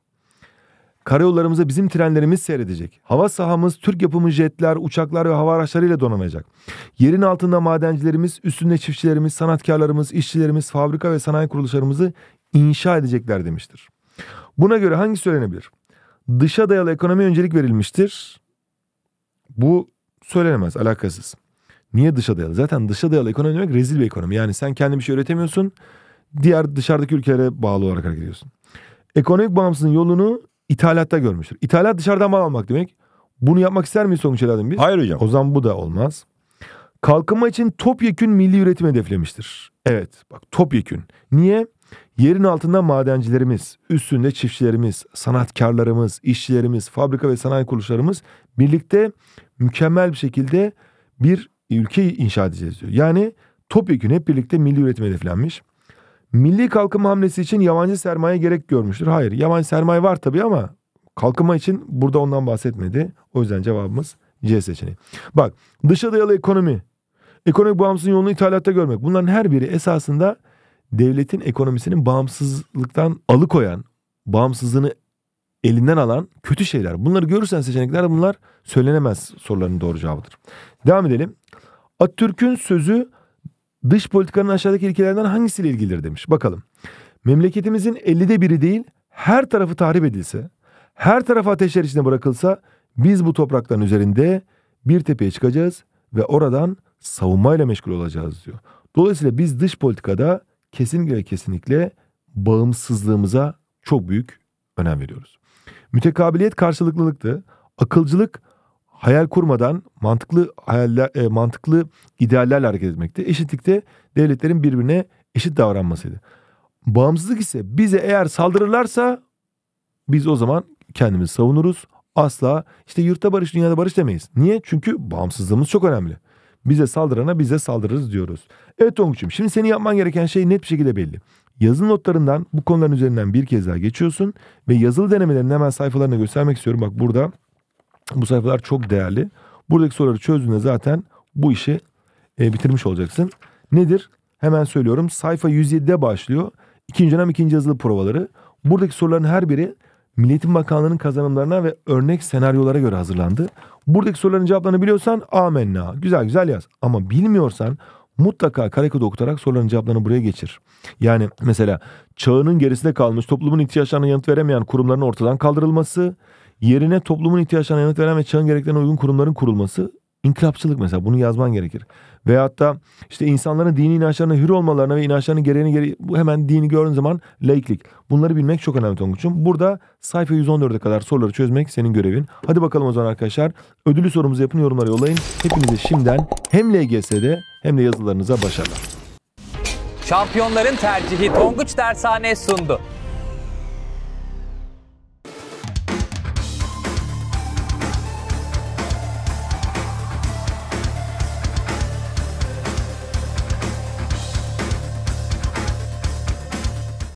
Karayollarımıza bizim trenlerimiz seyredecek. Hava sahamız Türk yapımı jetler, uçaklar ve hava araçlarıyla donanacak. Yerin altında madencilerimiz, üstünde çiftçilerimiz, sanatkarlarımız, işçilerimiz, fabrika ve sanayi kuruluşlarımızı inşa edecekler demiştir. Buna göre hangi söylenebilir? Dışa dayalı ekonomi öncelik verilmiştir. Bu söylenemez, alakasız. Niye dışa dayalı? Zaten dışa dayalı ekonomi demek rezil bir ekonomi. Yani sen kendi bir şey üretemiyorsun. Diğer dışarıdaki ülkelere bağlı olarak hareket ediyorsun. Ekonomik bağımsızlığın yolunu ithalatta görmüştür. İthalat dışarıdan mal almak demek. Bunu yapmak ister miyiz sonuç Eladim biz? Hayır hocam. O zaman bu da olmaz. Kalkınma için topyekün milli üretim hedeflemiştir. Evet bak topyekün. Niye? Yerin altında madencilerimiz, üstünde çiftçilerimiz, sanatkarlarımız, işçilerimiz, fabrika ve sanayi kuruluşlarımız birlikte mükemmel bir şekilde bir ülke inşa edeceğiz diyor. Yani topyekün hep birlikte milli üretim hedeflenmiş milli kalkınma hamlesi için yabancı sermaye gerek görmüştür. Hayır yabancı sermaye var tabii ama kalkınma için burada ondan bahsetmedi. O yüzden cevabımız C seçeneği. Bak dışa dayalı ekonomi. Ekonomik bağımsızlığın yolunu ithalatta görmek. Bunların her biri esasında devletin ekonomisinin bağımsızlıktan alıkoyan, bağımsızlığını elinden alan kötü şeyler. Bunları görürsen seçenekler bunlar söylenemez soruların doğru cevabıdır. Devam edelim. Atatürk'ün sözü Dış politikanın aşağıdaki ilkelerinden hangisiyle ilgilidir demiş. Bakalım. Memleketimizin 50'de biri değil her tarafı tahrip edilse, her tarafı ateşler içine bırakılsa biz bu toprakların üzerinde bir tepeye çıkacağız ve oradan savunmayla meşgul olacağız diyor. Dolayısıyla biz dış politikada kesinlikle kesinlikle bağımsızlığımıza çok büyük önem veriyoruz. Mütekabiliyet karşılıklılıktı. Akılcılık hayal kurmadan mantıklı hayaller, e, mantıklı ideallerle hareket etmekti. Eşitlikte devletlerin birbirine eşit davranmasıydı. Bağımsızlık ise bize eğer saldırırlarsa biz o zaman kendimizi savunuruz. Asla işte yurtta barış, dünyada barış demeyiz. Niye? Çünkü bağımsızlığımız çok önemli. Bize saldırana bize saldırırız diyoruz. Evet Tonguç'um şimdi senin yapman gereken şey net bir şekilde belli. Yazılı notlarından bu konuların üzerinden bir kez daha geçiyorsun ve yazılı denemelerini hemen sayfalarına göstermek istiyorum. Bak burada bu sayfalar çok değerli. Buradaki soruları çözdüğünde zaten bu işi e, bitirmiş olacaksın. Nedir? Hemen söylüyorum. Sayfa 107'de başlıyor. İkinci dönem ikinci yazılı provaları. Buradaki soruların her biri Milliyetin Bakanlığı'nın kazanımlarına ve örnek senaryolara göre hazırlandı. Buradaki soruların cevaplarını biliyorsan amenna. Güzel güzel yaz. Ama bilmiyorsan mutlaka karekod okutarak soruların cevaplarını buraya geçir. Yani mesela çağının gerisinde kalmış toplumun ihtiyaçlarına yanıt veremeyen kurumların ortadan kaldırılması, Yerine toplumun ihtiyaçlarına yanıt veren ve çağın gereklerine uygun kurumların kurulması inkılapçılık mesela bunu yazman gerekir. Veyahut da işte insanların dini inançlarına hür olmalarına ve inançlarının gereğini gereği, bu hemen dini gördüğün zaman laiklik. Bunları bilmek çok önemli Tonguç'um. Burada sayfa 114'e kadar soruları çözmek senin görevin. Hadi bakalım o zaman arkadaşlar. Ödülü sorumuzu yapın yorumlara yollayın. Hepinize şimdiden hem LGS'de hem de yazılarınıza başarılar. Şampiyonların tercihi Tonguç Dershane sundu.